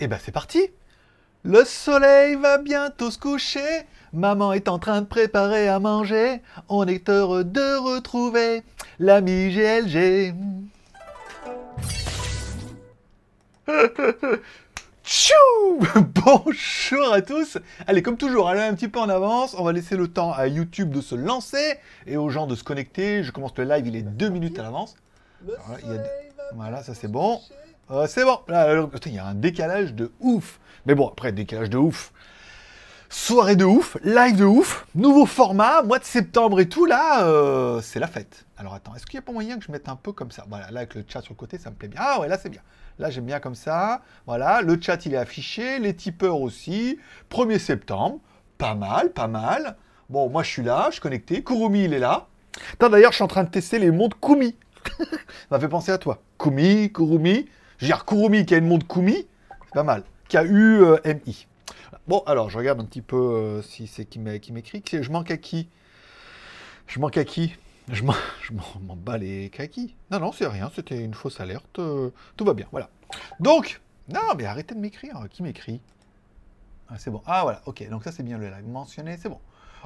Et eh ben c'est parti Le soleil va bientôt se coucher, maman est en train de préparer à manger, on est heureux de retrouver l'ami GLG. Tchou Bonjour à tous Allez, comme toujours, allez un petit peu en avance, on va laisser le temps à YouTube de se lancer et aux gens de se connecter. Je commence le live, il est deux minutes à l'avance. voilà, ça c'est bon. Ah, c'est bon. Là, il y a un décalage de ouf. Mais bon, après, décalage de ouf. Soirée de ouf, live de ouf, nouveau format, mois de septembre et tout, là, euh, c'est la fête. Alors attends, est-ce qu'il n'y a pas moyen que je mette un peu comme ça Voilà, là, avec le chat sur le côté, ça me plaît bien. Ah ouais, là, c'est bien. Là, j'aime bien comme ça. Voilà, le chat, il est affiché, les tipeurs aussi. 1er septembre, pas mal, pas mal. Bon, moi, je suis là, je suis connecté. Kurumi, il est là. D'ailleurs, je suis en train de tester les montres Kumi. ça m'a fait penser à toi. Kumi, Kurumi, je Kurumi qui a une montre Kumi, c'est pas mal. K-U-M-I. Euh, bon, alors, je regarde un petit peu euh, si c'est qui m'écrit. Je manque à qui Je manque à qui Je m'en bats les kakis. Non, non, c'est rien, c'était une fausse alerte. Euh, tout va bien, voilà. Donc, non, mais arrêtez de m'écrire. Qui m'écrit ah, C'est bon. Ah, voilà, ok. Donc ça, c'est bien le live mentionné, c'est bon.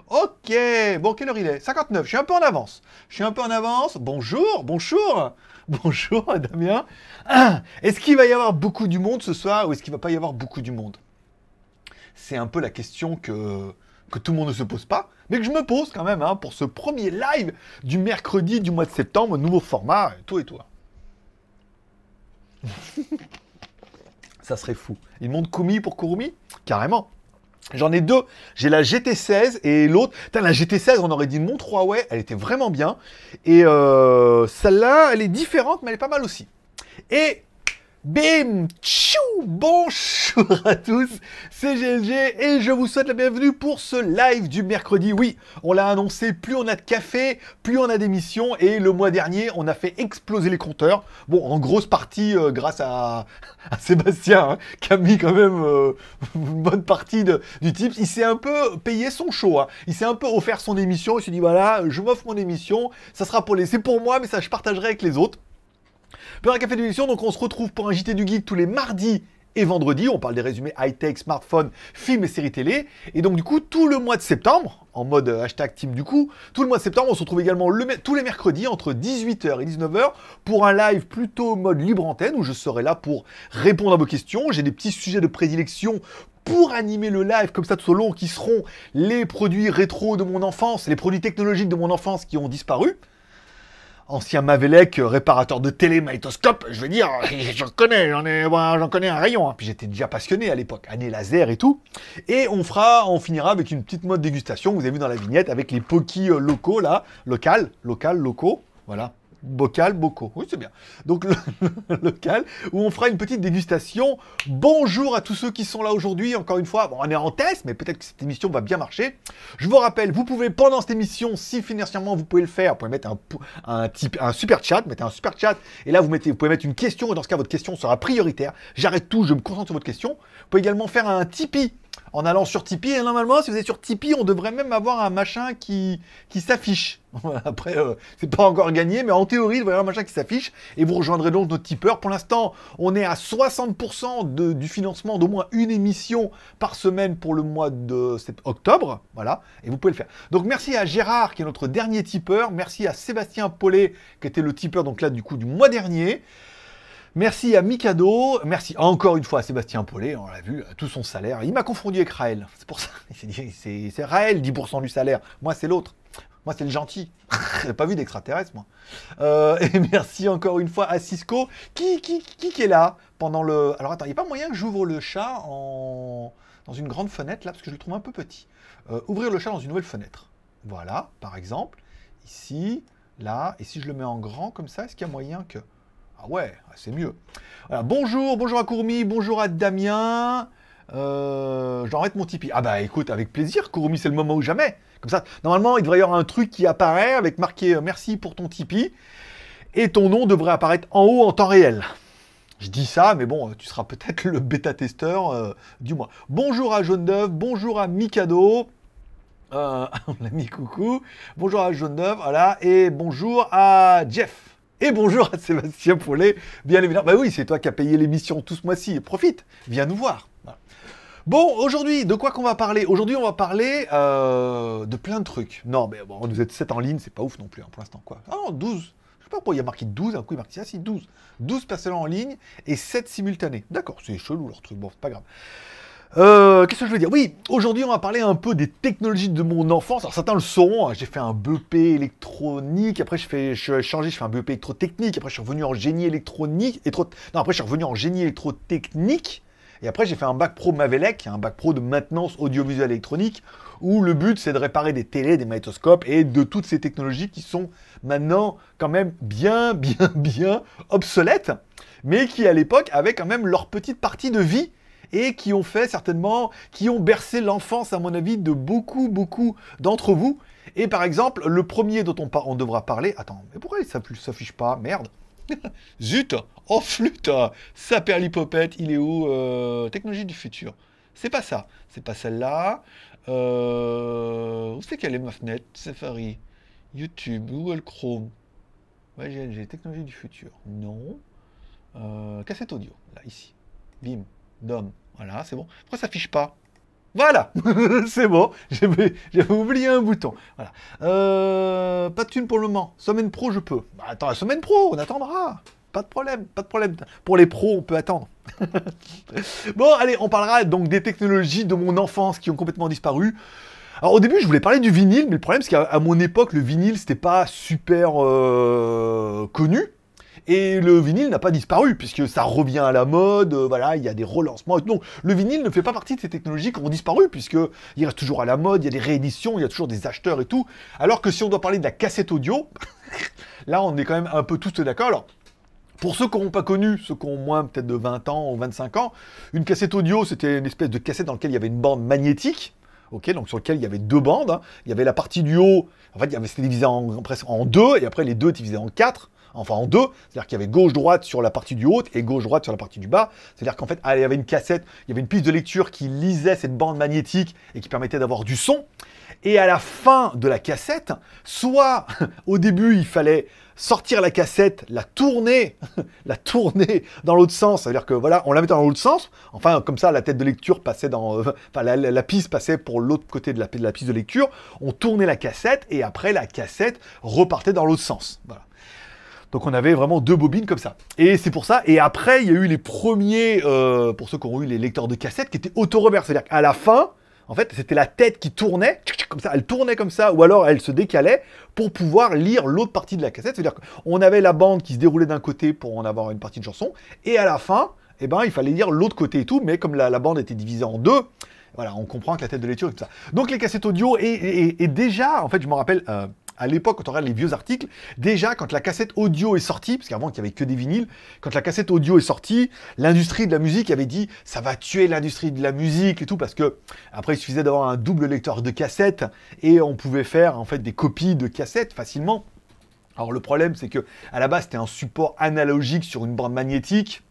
Ok, bon, quelle heure il est 59, je suis un peu en avance. Je suis un peu en avance. Bonjour, bonjour. Bonjour Damien. est-ce qu'il va y avoir beaucoup du monde ce soir ou est-ce qu'il va pas y avoir beaucoup du monde C'est un peu la question que, que tout le monde ne se pose pas, mais que je me pose quand même hein, pour ce premier live du mercredi du mois de septembre, nouveau format, et tout et tout. Ça serait fou. Il monte Kumi pour Kurumi Carrément. J'en ai deux. J'ai la GT16 et l'autre. putain La GT16, on aurait dit mon 3 ouais. elle était vraiment bien. Et euh, celle-là, elle est différente, mais elle est pas mal aussi. Et Bim Tchou Bonjour à tous, c'est GLG et je vous souhaite la bienvenue pour ce live du mercredi. Oui, on l'a annoncé, plus on a de café, plus on a d'émissions et le mois dernier, on a fait exploser les compteurs. Bon, en grosse partie euh, grâce à, Sébastien hein, qui a mis quand même euh, une bonne partie de, du tips. Il s'est un peu payé son show, hein. il s'est un peu offert son émission, il s'est dit voilà, je m'offre mon émission, ça sera pour les... C'est pour moi mais ça je partagerai avec les autres. Pour un Café d'émission, donc on se retrouve pour un JT du guide tous les mardis et vendredis. On parle des résumés high-tech, smartphones, films et séries télé. Et donc, du coup, tout le mois de septembre, en mode euh, hashtag team du coup, tout le mois de septembre, on se retrouve également tous les mercredis entre 18h et 19h pour un live plutôt mode libre antenne où je serai là pour répondre à vos questions. J'ai des petits sujets de prédilection pour animer le live comme ça tout au long qui seront les produits rétro de mon enfance, les produits technologiques de mon enfance qui ont disparu ancien Mavelec, euh, réparateur de télémaïtoscope, je veux dire, j'en connais, bah, j'en connais un rayon. Hein. Puis j'étais déjà passionné à l'époque, année laser et tout. Et on fera, on finira avec une petite mode dégustation, vous avez vu dans la vignette, avec les pokis euh, locaux là, local, local, locaux, voilà bocal, bocaux. Oui, c'est bien. Donc, le, local, où on fera une petite dégustation. Bonjour à tous ceux qui sont là aujourd'hui. Encore une fois, bon, on est en test, mais peut-être que cette émission va bien marcher. Je vous rappelle, vous pouvez, pendant cette émission, si financièrement vous pouvez le faire, vous pouvez mettre un, un super chat, mettez un super chat, et là, vous, vous pouvez mettre une question, et dans ce cas, votre question sera prioritaire. J'arrête tout, je me concentre sur votre question. Vous pouvez également faire un Tipeee en allant sur Tipeee. Et hein, normalement, si vous êtes sur Tipeee, on devrait même avoir un machin qui, s'affiche. Après, euh, c'est pas encore gagné, mais en théorie, il devrait y avoir un machin qui s'affiche. Et vous rejoindrez donc notre tipeur. Pour l'instant, on est à 60% du financement d'au moins une émission par semaine pour le mois de octobre. Voilà, et vous pouvez le faire. Donc merci à Gérard, qui est notre dernier tipeur. Merci à Sébastien Paulet, qui était le tipeur, donc là, du coup, du mois dernier. Merci à Mikado, merci encore une fois à Sébastien Paulet, on l'a vu, euh, tout son salaire. Il m'a confondu avec Raël, c'est pour ça. C'est Raël, 10% du salaire. Moi, c'est l'autre. Moi, c'est le gentil. J'ai pas vu d'extraterrestre, moi. Euh, et merci encore une fois à Cisco, qui, qui, qui, est là pendant le. Alors, attends, il n'y a pas moyen que j'ouvre le chat en... dans une grande fenêtre, là, parce que je le trouve un peu petit. Euh, ouvrir le chat dans une nouvelle fenêtre. Voilà, par exemple. Ici, là. Et si je le mets en grand comme ça, est-ce qu'il y a moyen que. Ah ouais, ah, c'est mieux. bonjour, bonjour à Courmi, bonjour à Damien. Euh, J'arrête mon Tipeee. Ah bah écoute, avec plaisir, Courmi, c'est le moment ou jamais. Comme ça, normalement, il devrait y avoir un truc qui apparaît avec marqué euh, merci pour ton Tipeee. Et ton nom devrait apparaître en haut en temps réel. Je dis ça, mais bon, euh, tu seras peut-être le bêta-testeur euh, du moins. Bonjour à Jaune d'œuf, bonjour à Mikado. on coucou. Bonjour à Jaune d'œuf, voilà. Et bonjour à Jeff. Et bonjour à Sébastien Paulet, bien évidemment. Bah oui, c'est toi qui as payé l'émission tout ce mois-ci, profite, viens nous voir. Bon, aujourd'hui, de quoi qu'on va parler Aujourd'hui, on va parler euh, de plein de trucs. Non, mais bon, vous êtes 7 en ligne, c'est pas ouf non plus hein, pour l'instant, quoi. Ah non, 12. Je sais pas pourquoi il y a marqué 12, un coup il marque ah, si, 12. 12 personnes en ligne et 7 simultanées. D'accord, c'est chelou leur truc, bon, c'est pas grave. Euh, Qu'est-ce que je veux dire Oui, aujourd'hui, on va parler un peu des technologies de mon enfance. Alors, certains le sauront, hein. j'ai fait un BEP électronique, après, je, fais, je suis changé, je fais un BEP électrotechnique, après, je suis revenu en génie électronique, électro... non, après, je suis revenu en génie électrotechnique, et après, j'ai fait un bac pro Mavelec, un bac pro de maintenance audiovisuelle électronique, où le but, c'est de réparer des télés, des mitoscopes, et de toutes ces technologies qui sont maintenant quand même bien, bien, bien obsolètes, mais qui, à l'époque, avaient quand même leur petite partie de vie et qui ont fait certainement, qui ont bercé l'enfance, à mon avis, de beaucoup, beaucoup d'entre vous. Et par exemple, le premier dont on, on devra parler... Attends, mais pourquoi il ne s'affiche pas Merde Zut Oh flûte perd l'hypopète, il est où euh, Technologie du futur. C'est pas ça. C'est pas celle-là. Euh, où c'est qu'elle est ma fenêtre Safari, YouTube, Google Chrome. Ouais, j'ai technologie du futur. Non. Euh, cassette audio, là, ici. Bim, DOM, voilà, c'est bon. Pourquoi ça fiche pas voilà, c'est bon, j'avais oublié un bouton. Voilà. Euh, pas de thune pour le moment. Semaine pro, je peux. Bah, attends, la semaine pro, on attendra. Pas de problème, pas de problème. Pour les pros, on peut attendre. bon, allez, on parlera donc des technologies de mon enfance qui ont complètement disparu. Alors au début, je voulais parler du vinyle, mais le problème, c'est qu'à mon époque, le vinyle, c'était pas super euh, connu. Et le vinyle n'a pas disparu, puisque ça revient à la mode, euh, voilà, il y a des relancements. Donc, le vinyle ne fait pas partie de ces technologies qui ont disparu, puisqu'il reste toujours à la mode, il y a des rééditions, il y a toujours des acheteurs et tout. Alors que si on doit parler de la cassette audio, là on est quand même un peu tous d'accord. Alors, pour ceux qui n'ont pas connu, ceux qui ont moins peut-être de 20 ans ou 25 ans, une cassette audio, c'était une espèce de cassette dans laquelle il y avait une bande magnétique, ok, donc sur lequel il y avait deux bandes. Hein. Il y avait la partie du haut, en fait, c'était divisé en, deux, et après les deux étaient divisés en quatre enfin en deux, c'est-à-dire qu'il y avait gauche-droite sur la partie du haut et gauche-droite sur la partie du bas. C'est-à-dire qu'en fait, ah, il y avait une cassette, il y avait une piste de lecture qui lisait cette bande magnétique et qui permettait d'avoir du son. Et à la fin de la cassette, soit au début, il fallait sortir la cassette, la tourner, la tourner dans l'autre sens, c'est-à-dire que voilà, on la mettait dans l'autre sens, enfin comme ça la tête de lecture passait dans, euh, enfin la, piste passait pour l'autre côté de la, de la piste de lecture, on tournait la cassette et après la cassette repartait dans l'autre sens, voilà. Donc on avait vraiment deux bobines comme ça. Et c'est pour ça. Et après, il y a eu les premiers, euh, pour ceux qui ont eu les lecteurs de cassettes, qui étaient auto-revers. C'est-à-dire qu'à la fin, en fait, c'était la tête qui tournait, comme ça, elle tournait comme ça, ou alors elle se décalait pour pouvoir lire l'autre partie de la cassette. C'est-à-dire qu'on avait la bande qui se déroulait d'un côté pour en avoir une partie de chanson, et à la fin, eh ben, il fallait lire l'autre côté et tout, mais comme la, bande était divisée en deux, voilà, on comprend que la tête de lecture et tout ça. Donc les cassettes audio, et, déjà, en fait, je me rappelle... Euh, à l'époque, quand on regarde les vieux articles, déjà quand la cassette audio est sortie, parce qu'avant il n'y avait que des vinyles, quand la cassette audio est sortie, l'industrie de la musique avait dit ça va tuer l'industrie de la musique et tout, parce que après il suffisait d'avoir un double lecteur de cassette et on pouvait faire en fait des copies de cassettes facilement. Alors le problème c'est que à la base c'était un support analogique sur une bande magnétique.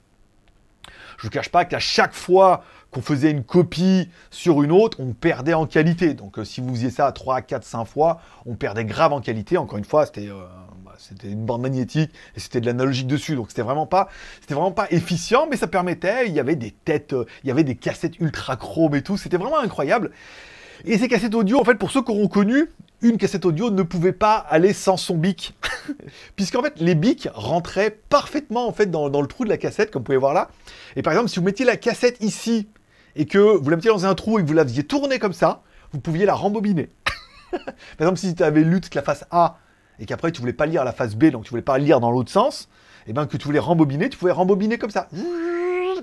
Je ne cache pas qu'à chaque fois qu'on faisait une copie sur une autre, on perdait en qualité. Donc euh, si vous faisiez ça à 3, 4, 5 fois, on perdait grave en qualité. Encore une fois, euh, bah, c'était une bande magnétique et c'était de l'analogique dessus. Donc c'était vraiment pas c'était vraiment pas efficient, mais ça permettait, il y avait des têtes, euh, il y avait des cassettes ultra chrome et tout, c'était vraiment incroyable. Et ces cassettes audio, en fait, pour ceux qui auront connu, une cassette audio ne pouvait pas aller sans son bic. Puisqu'en fait, les bics rentraient parfaitement en fait dans, dans, le trou de la cassette, comme vous pouvez voir là. Et par exemple, si vous mettiez la cassette ici et que vous la mettiez dans un trou et que vous la faisiez comme ça, vous pouviez la rembobiner. Par exemple, si tu avais lu que la face A et qu'après tu voulais pas lire la face B, donc tu voulais pas lire dans l'autre sens, et eh bien que tu voulais rembobiner, tu pouvais rembobiner comme ça.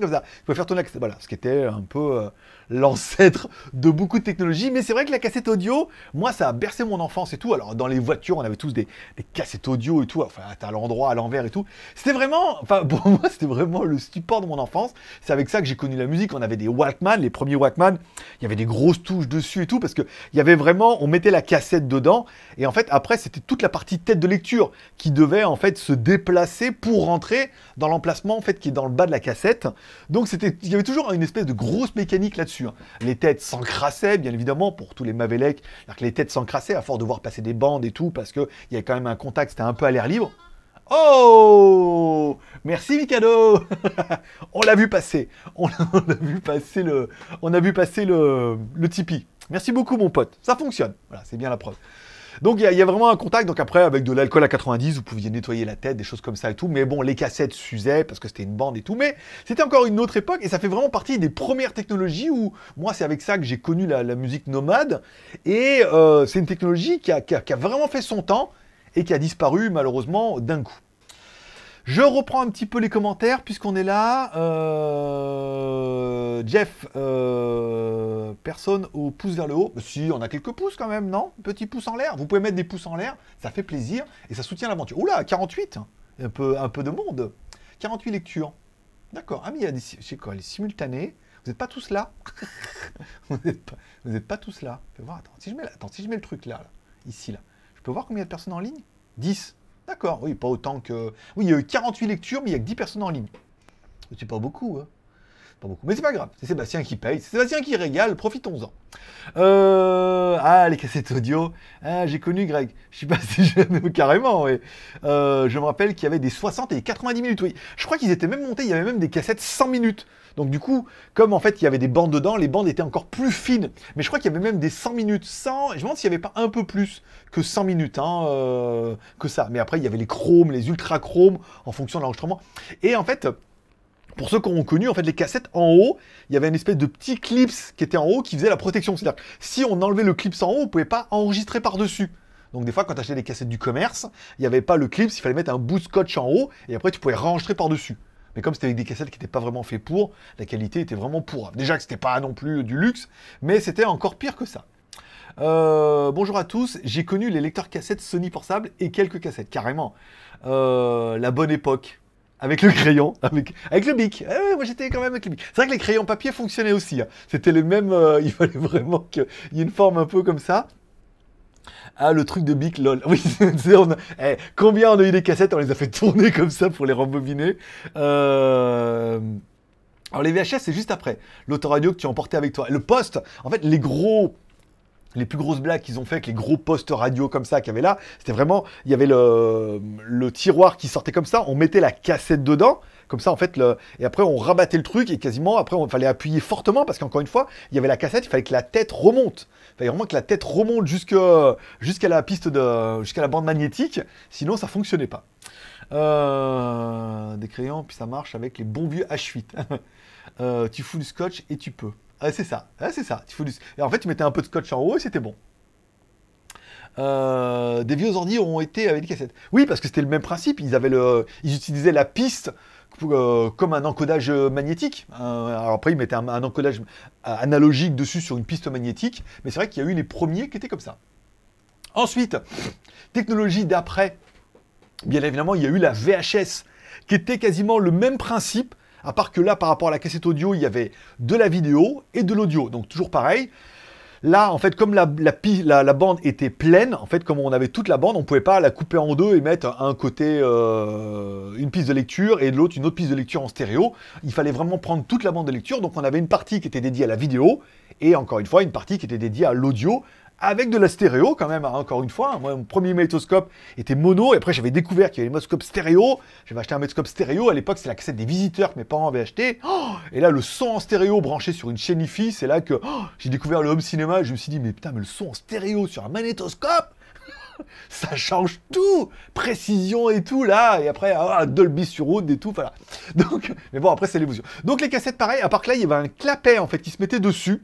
Comme ça. Tu pouvais faire ton accès. Voilà, ce qui était un peu. Euh, l'ancêtre de beaucoup de technologies. Mais c'est vrai que la cassette audio, moi, ça a bercé mon enfance et tout. Alors, dans les voitures, on avait tous des, cassettes audio et tout. Enfin, à l'endroit, à l'envers et tout. C'était vraiment, enfin, pour moi, c'était vraiment le support de mon enfance. C'est avec ça que j'ai connu la musique. On avait des Walkman, les premiers Walkman. Il y avait des grosses touches dessus et tout parce qu'il y avait vraiment, on mettait la cassette dedans. Et en fait, après, c'était toute la partie tête de lecture qui devait, en fait, se déplacer pour rentrer dans l'emplacement, en fait, qui est dans le bas de la cassette. Donc, il y avait toujours une espèce de grosse mécanique là-dessus. Les têtes s'encrassaient, bien évidemment, pour tous les Mavelec. Les têtes s'encrassaient à force de voir passer des bandes et tout, parce qu'il y a quand même un contact, c'était un peu à l'air libre. Oh Merci Mikado On l'a vu passer. On a, vu passer le. On a vu passer le, le Tipeee. Merci beaucoup mon pote. Ça fonctionne. Voilà, c'est bien la preuve. Donc il y, a vraiment un contact. Donc après, avec de l'alcool à 90, vous pouviez nettoyer la tête, des choses comme ça et tout. Mais bon, les cassettes s'usaient parce que c'était une bande et tout. Mais c'était encore une autre époque et ça fait vraiment partie des premières technologies où moi, c'est avec ça que j'ai connu la, musique nomade. Et euh, c'est une technologie qui a vraiment fait son temps et qui a disparu malheureusement d'un coup. Je reprends un petit peu les commentaires puisqu'on est là. Euh, Jeff, euh, personne au pouce vers le haut. Si, on a quelques pouces quand même, non Petit pouce en l'air. Vous pouvez mettre des pouces en l'air, ça fait plaisir et ça soutient l'aventure. Oula, 48 un peu, un peu de monde. 48 lectures. D'accord. Ah, mais il y a des, je sais quoi, les simultanés. Vous n'êtes pas tous là. vous n'êtes pas, tous là. Je peux voir, attends, si je mets, le truc là, ici, là, je peux voir combien de personnes en ligne 10. D'accord, oui, pas autant que... Oui, il y a eu 48 lectures, mais il y a que 10 personnes en ligne. C'est pas beaucoup, hein. Pas beaucoup. Mais c'est pas grave, c'est Sébastien qui paye, c'est Sébastien qui régale, profitons-en. Euh, ah, les cassettes audio. Ah, j'ai connu Greg. Je pas si j'aime carrément, et euh, je me rappelle qu'il y avait des 60 et 90 minutes, oui. Je crois qu'ils étaient même montés, il y avait même des cassettes 100 minutes. Donc du coup, comme en fait il y avait des bandes dedans, les bandes étaient encore plus fines. Mais je crois qu'il y avait même des 100 minutes, 100, je me demande s'il n'y avait pas un peu plus que 100 minutes hein, euh, que ça. Mais après, il y avait les chromes, les ultra chromes en fonction de l'enregistrement. Et en fait, pour ceux qui ont connu, en fait, les cassettes en haut, il y avait une espèce de petit clips qui était en haut qui faisait la protection. C'est-à-dire, si on enlevait le clip en haut, on ne pouvait pas enregistrer par-dessus. Donc des fois, quand tu achetais des cassettes du commerce, il n'y avait pas le clip, il fallait mettre un bout de scotch en haut, et après tu pouvais enregistrer par-dessus. Mais comme c'était avec des cassettes qui n'étaient pas vraiment faites pour, la qualité était vraiment pour. Déjà que c'était pas non plus du luxe, mais c'était encore pire que ça. Euh, bonjour à tous, j'ai connu les lecteurs cassettes Sony portables et quelques cassettes, carrément. Euh, la bonne époque, avec le crayon, avec, le bic. Eh moi j'étais quand même avec le bic. C'est vrai que les crayons papier fonctionnaient aussi. Hein. C'était le même, euh, il fallait vraiment qu'il y ait une forme un peu comme ça. Ah, le truc de Bic, lol. Oui, on a... Eh, combien on a eu des cassettes, on les a fait tourner comme ça pour les rembobiner. Euh, alors les VHS, c'est juste après. L'autoradio que tu as emporté avec toi. Le poste, en fait, les gros les plus grosses blagues qu'ils ont fait avec les gros postes radio comme ça qu'il y avait là, c'était vraiment, il y avait le, tiroir qui sortait comme ça, on mettait la cassette dedans, comme ça, en fait, et après, on rabattait le truc et quasiment, après, on fallait appuyer fortement parce qu'encore une fois, il y avait la cassette, il fallait que la tête remonte. Il fallait vraiment que la tête remonte jusqu'à la piste de, jusqu'à la bande magnétique, sinon ça fonctionnait pas. Euh, des crayons, puis ça marche avec les bons vieux H8. Euh, tu fous du scotch et tu peux. Ah, c'est ça, ah, c'est ça. Tu fous du... en fait, tu mettais un peu de scotch en haut et c'était bon. Euh, des vieux ordi ont été avec des cassettes. Oui, parce que c'était le même principe. Ils avaient le, ils utilisaient la piste euh, comme un encodage euh, magnétique. Euh, alors après, ils mettaient un, encodage analogique dessus sur une piste magnétique, mais c'est vrai qu'il y a eu les premiers qui étaient comme ça. Ensuite, technologie d'après, bien évidemment, il y a eu la VHS, qui était quasiment le même principe, à part que là, par rapport à la cassette audio, il y avait de la vidéo et de l'audio. Donc toujours pareil, Là, en fait, comme la, bande était pleine, en fait, comme on avait toute la bande, on ne pouvait pas la couper en deux et mettre un côté euh, une piste de lecture et de l'autre une autre piste de lecture en stéréo. Il fallait vraiment prendre toute la bande de lecture. Donc, on avait une partie qui était dédiée à la vidéo et encore une fois une partie qui était dédiée à l'audio avec de la stéréo quand même, hein, encore une fois. Moi, mon premier magnétoscope était mono, et après j'avais découvert qu'il y avait un magnétoscopes stéréo. J'avais acheté un magnétoscope stéréo, à l'époque c'est la cassette des visiteurs que mes parents avaient acheté. Oh et là, le son en stéréo branché sur une chaîne IFI, c'est là que oh, j'ai découvert le home cinéma, je me suis dit, mais putain, mais le son en stéréo sur un magnétoscope ça change tout Précision et tout, là, et après, ah, un Dolby Surround et tout, voilà. Donc, mais bon, après, c'est l'évolution. Donc, les cassettes, pareil, à part que là, il y avait un clapet, en fait, qui se mettait dessus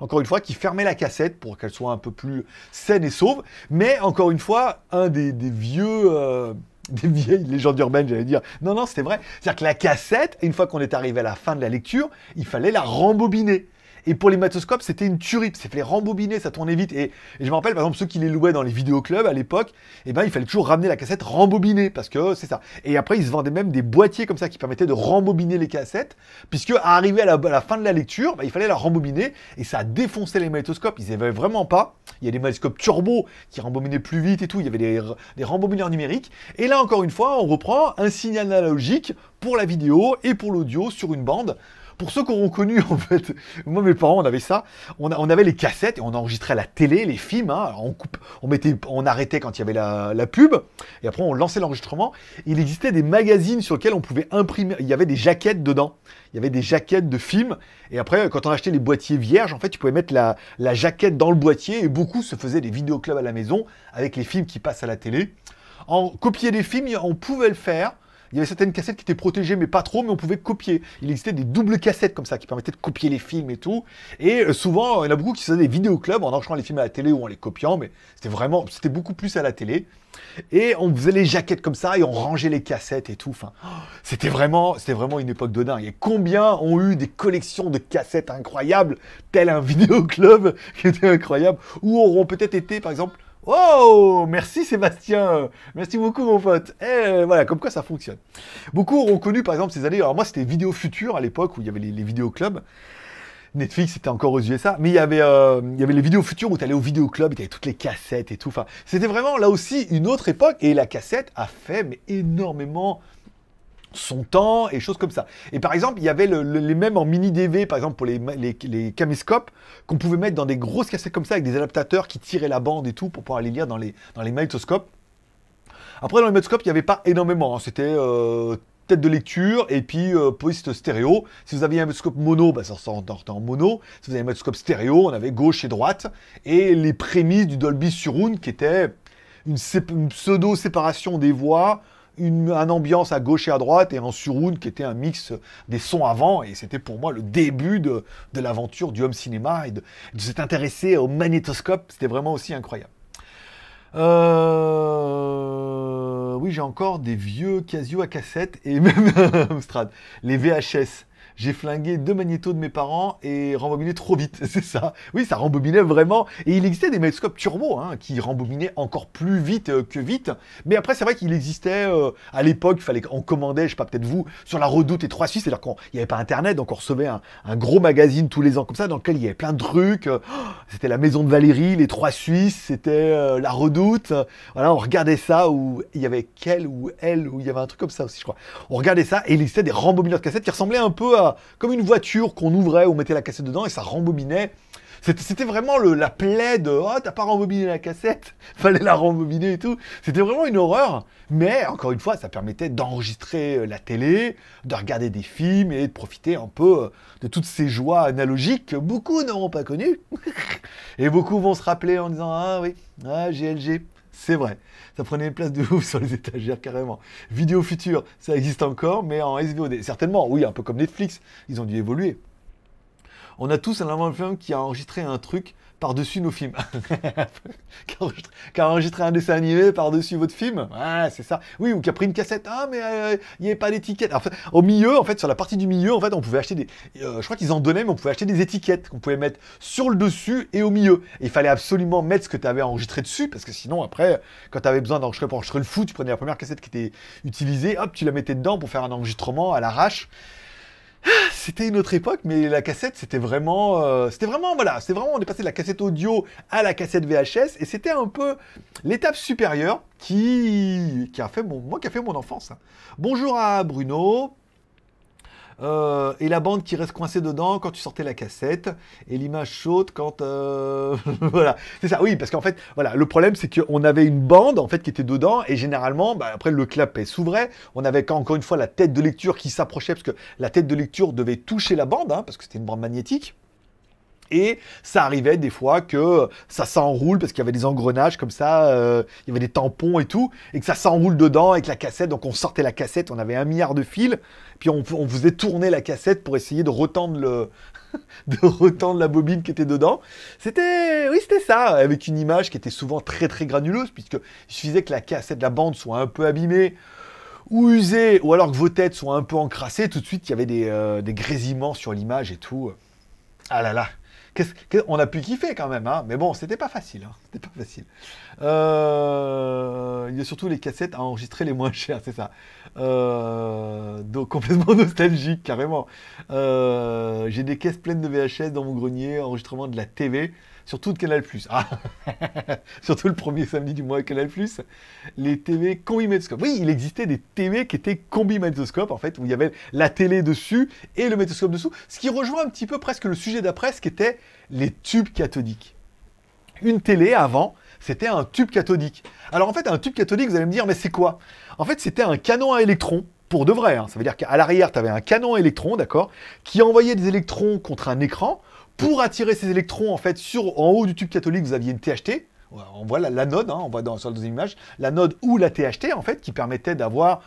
encore une fois, qui fermait la cassette pour qu'elle soit un peu plus saine et sauve. Mais encore une fois, un des, vieux... Euh, des vieilles légendes urbaines, j'allais dire. Non, non, c'était vrai. C'est-à-dire que la cassette, une fois qu'on est arrivé à la fin de la lecture, il fallait la rembobiner. Et pour les matoscopes, c'était une tuerie. C'est fait rembobiner, ça tournait vite. Et, je me rappelle, par exemple, ceux qui les louaient dans les vidéoclubs à l'époque, eh ben, il fallait toujours ramener la cassette rembobinée parce que oh, c'est ça. Et après, ils se vendaient même des boîtiers comme ça qui permettaient de rembobiner les cassettes, puisque à arriver à la, fin de la lecture, bah, il fallait la rembobiner et ça défonçait les magnétoscopes. Ils avaient vraiment pas. Il y a des magnétoscopes turbo qui rembobinaient plus vite et tout. Il y avait des, des rembobineurs numériques. Et là, encore une fois, on reprend un signal analogique pour la vidéo et pour l'audio sur une bande. Pour ceux qui auront connu, en fait, moi, mes parents, on avait ça. On, avait les cassettes et on enregistrait la télé, les films. Hein. on, coupe, on, arrêtait quand il y avait la, pub. Et après, on lançait l'enregistrement. Il existait des magazines sur lesquels on pouvait imprimer. Il y avait des jaquettes dedans. Il y avait des jaquettes de films. Et après, quand on achetait les boîtiers vierges, en fait, tu pouvais mettre la, la jaquette dans le boîtier. Et beaucoup se faisaient des vidéoclubs à la maison avec les films qui passent à la télé. En copier des films, on pouvait le faire. Il y avait certaines cassettes qui étaient protégées, mais pas trop, mais on pouvait copier. Il existait des doubles cassettes comme ça qui permettaient de copier les films et tout. Et euh, souvent, il y en a beaucoup qui faisaient des vidéoclubs en enchaînant les films à la télé ou en les copiant, mais c'était vraiment, c'était beaucoup plus à la télé. Et on faisait les jaquettes comme ça et on rangeait les cassettes et tout. Enfin, c'était vraiment, c'était vraiment une époque de dingue. Et combien ont eu des collections de cassettes incroyables, tel un vidéoclub qui était incroyable, ou auront peut-être été, par exemple, Oh Merci Sébastien Merci beaucoup mon pote Et eh, voilà, comme quoi ça fonctionne. Beaucoup ont connu par exemple ces années, alors moi c'était Vidéo Future à l'époque où il y avait les, les clubs. Netflix était encore aux USA, mais il y avait, euh, il y avait les vidéos futures où tu allais au club, et tu avais toutes les cassettes et tout. Enfin, c'était vraiment là aussi une autre époque et la cassette a fait énormément son temps et choses comme ça. Et par exemple, il y avait les mêmes en mini DV, par exemple pour les, les, caméscopes, qu'on pouvait mettre dans des grosses cassettes comme ça avec des adaptateurs qui tiraient la bande et tout pour pouvoir les lire dans les, dans Après, dans les magnétoscopes, il n'y avait pas énormément. Hein. C'était euh, tête de lecture et puis euh, post stéréo. Si vous aviez un magnétoscope mono, bah, ça sortait en mono. Si vous aviez un magnétoscope stéréo, on avait gauche et droite. Et les prémices du Dolby Surround qui était une pseudo-séparation des voix une, ambiance à gauche et à droite et un surround qui était un mix des sons avant. Et c'était pour moi le début de, l'aventure du home cinéma et de, s'être intéressé au magnétoscope. C'était vraiment aussi incroyable. Euh, oui, j'ai encore des vieux Casio à cassette et même Amstrad Les VHS j'ai flingué deux magnétos de mes parents et rembobiné trop vite. C'est ça. Oui, ça rembobinait vraiment. Et il existait des magnétoscopes turbo hein, qui rembobinaient encore plus vite euh, que vite. Mais après, c'est vrai qu'il existait euh, à l'époque, il fallait qu'on commandait, je sais pas, peut-être vous, sur la Redoute et Trois Suisses, c'est-à-dire qu'il n'y avait pas Internet, donc on recevait un, gros magazine tous les ans comme ça, dans lequel il y avait plein de trucs. Euh, c'était la maison de Valérie, les Trois Suisses, c'était la Redoute. Voilà, on regardait ça où il y avait qu'elle ou elle, où il y avait un truc comme ça aussi, je crois. On regardait ça et il existait des rembobineurs de cassettes qui ressemblaient un peu à comme une voiture qu'on ouvrait, on mettait la cassette dedans et ça rembobinait. C'était vraiment la plaie de Oh, t'as pas rembobiné la cassette, fallait la rembobiner et tout. C'était vraiment une horreur. Mais encore une fois, ça permettait d'enregistrer euh, la télé, de regarder des films et de profiter un peu euh, de toutes ces joies analogiques que beaucoup n'auront pas connues. et beaucoup vont se rappeler en disant Ah oui, ah, GLG, c'est vrai ça prenait une place de ouf sur les étagères carrément. Vidéo future, ça existe encore, mais en SVOD. Certainement, oui, un peu comme Netflix, ils ont dû évoluer on a tous un avant-film qui a enregistré un truc par-dessus nos films. qui, a enregistré, un dessin animé par-dessus votre film. Ouais, c'est ça. Oui, ou qui a pris une cassette. Ah, mais euh, il n'y avait pas d'étiquette. au milieu, en fait, sur la partie du milieu, en fait, on pouvait acheter des. Euh, je crois qu'ils en donnaient, mais on pouvait acheter des étiquettes qu'on pouvait mettre sur le dessus et au milieu. il fallait absolument mettre ce que tu avais enregistré dessus, parce que sinon, après, quand tu avais besoin d'enregistrer pour enregistrer le fou, tu prenais la première cassette qui était utilisée, hop, tu la mettais dedans pour faire un enregistrement à l'arrache c'était une autre époque, mais la cassette, c'était vraiment, euh, c'était vraiment, voilà, c'est vraiment, on est passé de la cassette audio à la cassette VHS, et c'était un peu l'étape supérieure qui, a fait moi, qui a fait mon enfance. Bonjour à Bruno, euh, et la bande qui reste coincée dedans quand tu sortais la cassette, et l'image chaude quand... Euh, voilà, c'est ça, oui, parce qu'en fait, voilà, le problème c'est qu'on avait une bande en fait qui était dedans, et généralement, bah, après le clapet s'ouvrait, on avait encore une fois la tête de lecture qui s'approchait, parce que la tête de lecture devait toucher la bande, hein, parce que c'était une bande magnétique. Et ça arrivait des fois que ça s'enroule parce qu'il y avait des engrenages comme ça, euh, il y avait des tampons et tout, et que ça s'enroule dedans avec la cassette. Donc on sortait la cassette, on avait un milliard de fils, puis on, faisait tourner la cassette pour essayer de retendre le, de retendre la bobine qui était dedans. C'était, oui, c'était ça, avec une image qui était souvent très très granuleuse, puisque il suffisait que la cassette, la bande soit un peu abîmée ou usée, ou alors que vos têtes soient un peu encrassées, tout de suite il y avait des, euh, des grésillements sur l'image et tout. Ah là là, on a pu kiffer quand même, hein. mais bon, c'était pas facile. Hein. pas facile. Euh, il y a surtout les cassettes à enregistrer les moins chères, c'est ça. Euh, donc complètement nostalgique, carrément. Euh, j'ai des caisses pleines de VHS dans mon grenier, enregistrement de la TV. Surtout de Canal+. Ah Surtout le premier samedi du mois de Canal+, les TV Oui, il existait des TV qui étaient combi combi-métoscope, en fait, où il y avait la télé dessus et le métoscope dessous, ce qui rejoint un petit peu presque le sujet d'après, ce qui était les tubes cathodiques. Une télé, avant, c'était un tube cathodique. Alors en fait, un tube cathodique, vous allez me dire, mais c'est quoi En fait, c'était un canon à électrons, pour de vrai. Hein. Ça veut dire qu'à l'arrière, tu avais un canon à électrons, d'accord, qui envoyait des électrons contre un écran pour attirer ces électrons en fait sur en haut du tube catholique, vous aviez une THT. On voit la node, hein, on voit dans, sur la deuxième image, l'anode ou la THT en fait qui permettait d'avoir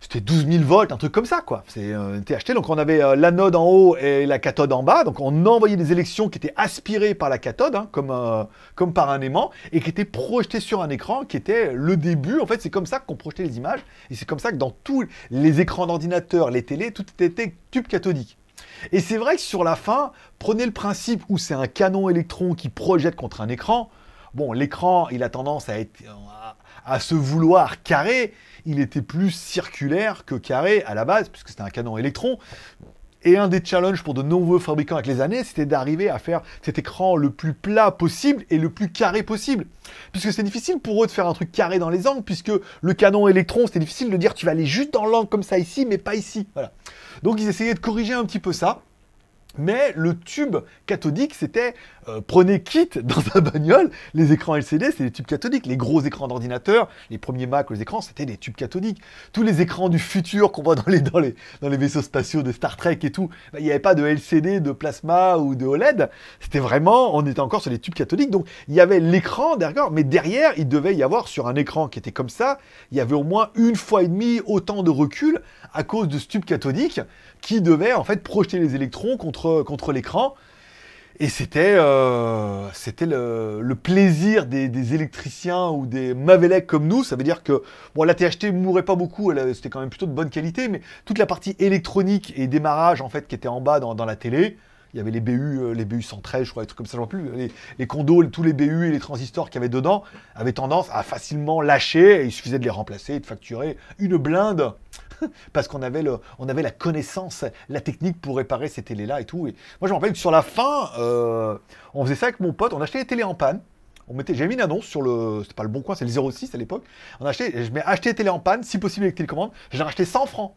c'était 12 000 volts, un truc comme ça, quoi. C'est euh, une THT. Donc on avait euh, la l'anode en haut et la cathode en bas. Donc on envoyait des élections qui étaient aspirées par la cathode, hein, comme, euh, comme par un aimant, et qui étaient projetées sur un écran, qui était le début. En fait, c'est comme ça qu'on projetait les images. Et c'est comme ça que dans tous les écrans d'ordinateur, les télés, tout était tube cathodique. Et c'est vrai que sur la fin, prenez le principe où c'est un canon électron qui projette contre un écran. Bon, l'écran, il a tendance à, se vouloir carré. Il était plus circulaire que carré à la base, puisque c'était un canon électron. Et un des challenges pour de nombreux fabricants avec les années, c'était d'arriver à faire cet écran le plus plat possible et le plus carré possible. Puisque c'est difficile pour eux de faire un truc carré dans les angles, puisque le canon électron, c'est difficile de dire tu vas aller juste dans l'angle comme ça ici, mais pas ici. Voilà. Donc ils essayaient de corriger un petit peu ça. Mais le tube cathodique, c'était euh, prenez kit dans un bagnole. Les écrans LCD, c'est des tubes cathodiques. Les gros écrans d'ordinateur, les premiers Mac, les écrans, c'était des tubes cathodiques. Tous les écrans du futur qu'on voit dans les, vaisseaux spatiaux de Star Trek et tout, bah, il n'y avait pas de LCD, de plasma ou de OLED. C'était vraiment, on était encore sur les tubes cathodiques. Donc il y avait l'écran derrière, mais derrière, il devait y avoir sur un écran qui était comme ça, il y avait au moins une fois et demie autant de recul à cause de ce tube cathodique qui devait en fait projeter les électrons contre contre, l'écran. Et c'était euh, le, plaisir des, électriciens ou des mavelets comme nous. Ça veut dire que bon, la THT mourait pas beaucoup, c'était quand même plutôt de bonne qualité, mais toute la partie électronique et démarrage en fait qui était en bas dans, la télé, il y avait les BU, euh, les BU 113, je crois, des trucs comme ça, je vois plus. Les, les condos, tous les BU et les transistors qu'il y avait dedans avaient tendance à facilement lâcher et il suffisait de les remplacer et de facturer une blinde parce qu'on avait, avait la connaissance, la technique pour réparer ces télés-là et tout. moi, je me rappelle que sur la fin, euh, on faisait ça avec mon pote, on achetait les télés en panne. On j'avais mis une annonce sur le, c'était pas le bon coin, c'est le 06 à l'époque. On achetait, je mets acheter télé en panne, si possible avec télécommande. J'ai racheté 100 francs.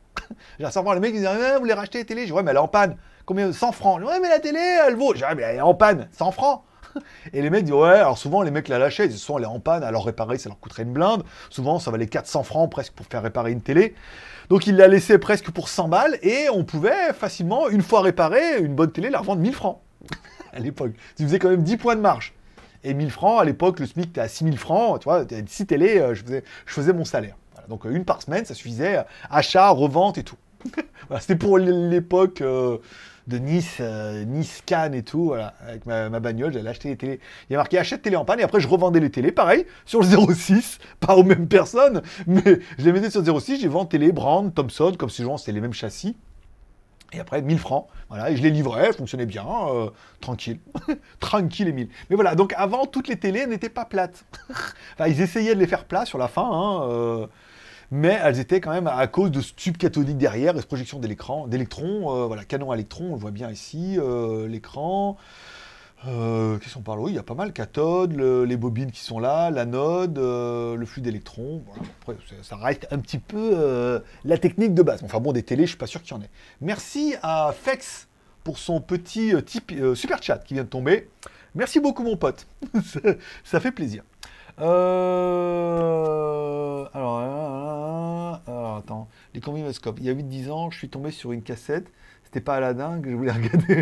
J'ai 100 francs. Le mec, mecs disaient ah, « vous voulez racheter télé? Je dis, ouais, mais elle est en panne. Combien? 100 francs. Je ouais, mais la télé, elle vaut. Je ah, mais elle est en panne. 100 francs. Et les mecs disent, ouais, alors souvent les mecs la lâchaient, ils souvent elle est en panne, alors réparer ça leur coûterait une blinde. Souvent ça valait 400 francs presque pour faire réparer une télé. Donc il la laissait presque pour 100 balles et on pouvait facilement, une fois réparé, une bonne télé la revendre 1000 francs à l'époque. Tu faisais quand même 10 points de marge. Et 1000 francs, à l'époque, le SMIC, était à 6000 francs, tu vois, 6 télé, euh, je faisais, mon salaire. donc euh, une par semaine, ça suffisait, euh, achat, revente et tout. c'était pour l'époque, de Nice, euh, Nice Cannes et tout, voilà, avec ma, bagnole, j'allais acheter les télés. Il y a marqué achète télé en panne et après je revendais les télés, pareil, sur le 06, pas aux mêmes personnes, mais je les mettais sur le 06, j'ai vendu télé, Brand, Thomson, comme si c'était les mêmes châssis. Et après, 1000 francs. Voilà, et je les livrais, fonctionnait bien, euh, tranquille. tranquille et 1000. Mais voilà, donc avant, toutes les télés n'étaient pas plates. enfin, ils essayaient de les faire plat sur la fin, hein, euh, mais elles étaient quand même à cause de ce tube cathodique derrière et cette projection d'électrons. Euh, voilà, canon à électrons, on le voit bien ici, euh, l'écran. Euh, qu'est-ce qu'on parle Oui, il y a pas mal. Cathode, cathodes, les bobines qui sont là, l'anode, le flux d'électrons. ça reste un petit peu la technique de base. Enfin bon, des télés, je suis pas sûr qu'il y en ait. Merci à Fex pour son petit super chat qui vient de tomber. Merci beaucoup, mon pote. ça fait plaisir. Euh, euh, euh, alors, attends. Les Il y a 8-10 ans, je suis tombé sur une cassette. C'était pas Aladdin que je voulais regarder